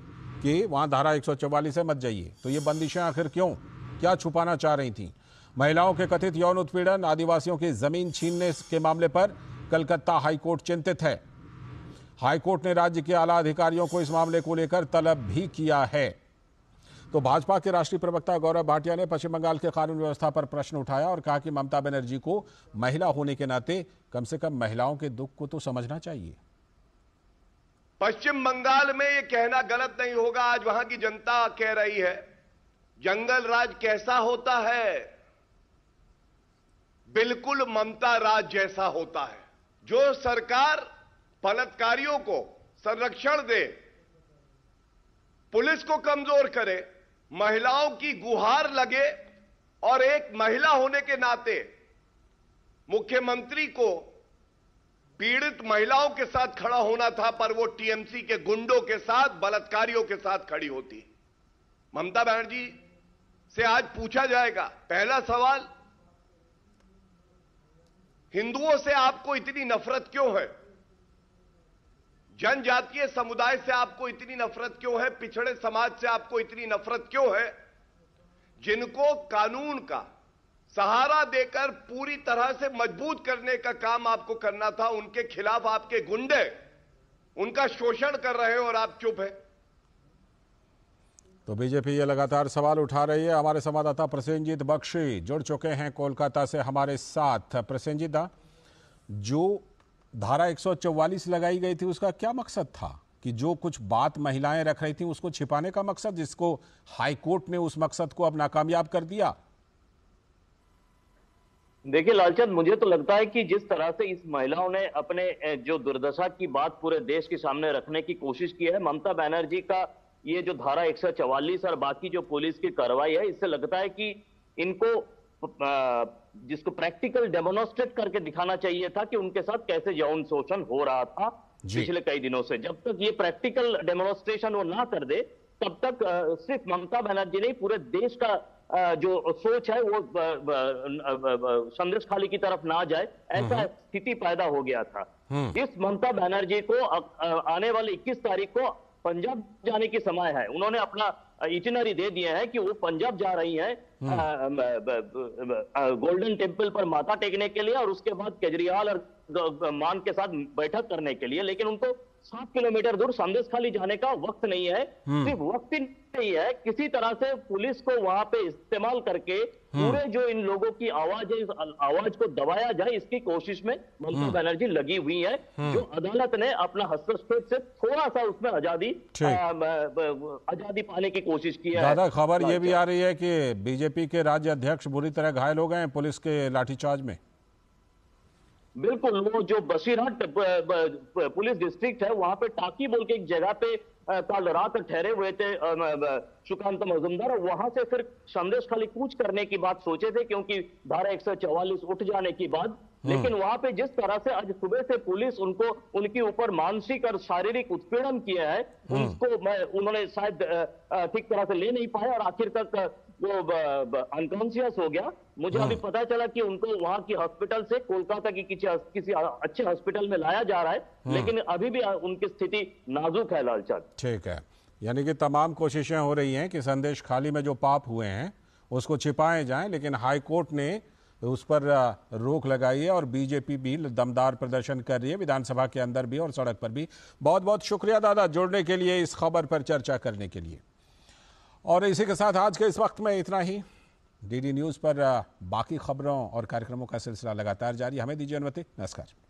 कि वहां धारा चौवालीस से मत जाइए तो ये बंदिशें आखिर क्यों क्या छुपाना चाह रही थी महिलाओं के कथित यौन उत्पीड़न आदिवासियों की जमीन छीनने के मामले पर कलकत्ता हाईकोर्ट चिंतित है हाईकोर्ट ने राज्य के आला अधिकारियों को इस मामले को लेकर तलब भी किया है तो भाजपा के राष्ट्रीय प्रवक्ता गौरव भाटिया ने पश्चिम बंगाल के कानून व्यवस्था पर प्रश्न उठाया और कहा कि ममता बनर्जी को महिला होने के नाते कम से कम महिलाओं के दुख को तो समझना चाहिए
पश्चिम बंगाल में ये कहना गलत नहीं होगा आज वहां की जनता कह रही है जंगल राज कैसा होता है बिल्कुल ममता राज जैसा होता है जो सरकार बलात्कारियों को संरक्षण दे पुलिस को कमजोर करे महिलाओं की गुहार लगे और एक महिला होने के नाते मुख्यमंत्री को पीड़ित महिलाओं के साथ खड़ा होना था पर वो टीएमसी के गुंडों के साथ बलात्कारियों के साथ खड़ी होती ममता बनर्जी से आज पूछा जाएगा पहला सवाल हिंदुओं से आपको इतनी नफरत क्यों है जनजातीय समुदाय से आपको इतनी नफरत क्यों है पिछड़े समाज से आपको इतनी नफरत क्यों है जिनको कानून का सहारा देकर पूरी तरह से मजबूत करने का काम आपको करना था उनके खिलाफ आपके गुंडे उनका शोषण कर रहे हो और आप चुप
हैं तो बीजेपी ये लगातार सवाल उठा रही है हमारे संवाददाता प्रसेंजीत बख्शी जुड़ चुके हैं कोलकाता से हमारे साथ प्रसेंजीत जो धारा 144 लगाई गई थी उसका क्या मकसद था कि जो कुछ बात महिलाएं रख रही थी उसको छिपाने का मकसद जिसको हाईकोर्ट ने उस मकसद को अब नाकामयाब कर दिया
देखिए लालचंद मुझे तो लगता है कि जिस तरह से इस महिलाओं ने अपने जो दुर्दशा की बात पूरे देश के सामने रखने की कोशिश की है ममता बनर्जी का ये जो धारा एक और बाकी जो पुलिस की कार्रवाई है इससे लगता है कि इनको जिसको प्रैक्टिकल डेमोनोस्ट्रेट करके दिखाना चाहिए था कि उनके साथ कैसे यौन शोषण हो रहा था पिछले कई दिनों से जब तक ये प्रैक्टिकल डेमोनोस्ट्रेशन वो ना कर दे तब तक सिर्फ ममता बनर्जी नहीं पूरे देश का जो सोच है वो संदेश खाली की तरफ ना जाए ऐसा हम्म। स्थिति पैदा हो गया था हम्म। इस ममता बनर्जी को आने वाले 21 तारीख को पंजाब जाने की समय है उन्होंने अपना इटिनरी दे दिए हैं कि वो पंजाब जा रही हैं हम्म। गोल्डन टेम्पल पर माथा टेकने के लिए और उसके बाद केजरीवाल और मान के साथ बैठक करने के लिए लेकिन उनको सात किलोमीटर दूर संदेश खाली जाने का वक्त नहीं है हम्म। सिर्फ वक्त ही नहीं है किसी तरह से पुलिस को वहां पे इस्तेमाल करके हम्म। पूरे जो इन लोगों की आवाज है इस आवाज को दबाया जाए इसकी कोशिश में ममता हम्म। बनर्जी लगी हुई है हम्म। जो अदालत ने अपना हस्तक्षेप से थोड़ा सा उसमें आजादी आजादी पाने की कोशिश की है दादा खबर ये भी आ
रही है कि बीजेपी के राज्य अध्यक्ष बुरी तरह घायल हो गए पुलिस के लाठीचार्ज में
बिल्कुल वो जो बसीरहाट पुलिस डिस्ट्रिक्ट है वहां पे टाकी बोल के एक जगह पे कल रात ठहरे हुए थे सुकांत मजुमदार वहां से फिर संदेश खाली कूच करने की बात सोचे थे क्योंकि धारा एक उठ जाने की बात हम्म। लेकिन वहां पे जिस तरह से आज सुबह से पुलिस उनको उनके ऊपर मानसिक और शारीरिक उत्पीड़न किया है हम्म। उसको मैं उन्होंने शायद ठीक तरह से ले नहीं पाए और आखिर तक वो अनकॉन्सियस हो गया मुझे हाँ। अभी पता चला कि उनको वहां की हॉस्पिटल से कोलकाता की किसी किसी अच्छे हॉस्पिटल में लाया जा रहा है हाँ। लेकिन अभी भी उनकी स्थिति नाजुक है लालचंद
ठीक है यानी कि तमाम कोशिशें हो रही हैं कि संदेश खाली में जो पाप हुए हैं उसको छिपाए जाएं लेकिन हाई कोर्ट ने उस पर रोक लगाई है और बीजेपी भी दमदार प्रदर्शन कर रही है विधानसभा के अंदर भी और सड़क पर भी बहुत बहुत शुक्रिया दादा जुड़ने के लिए इस खबर पर चर्चा करने के लिए और इसी के साथ आज के इस वक्त में इतना ही डीडी न्यूज़ पर बाकी खबरों और कार्यक्रमों का सिलसिला लगातार जारी हमें दीजिए अनुमति नमस्कार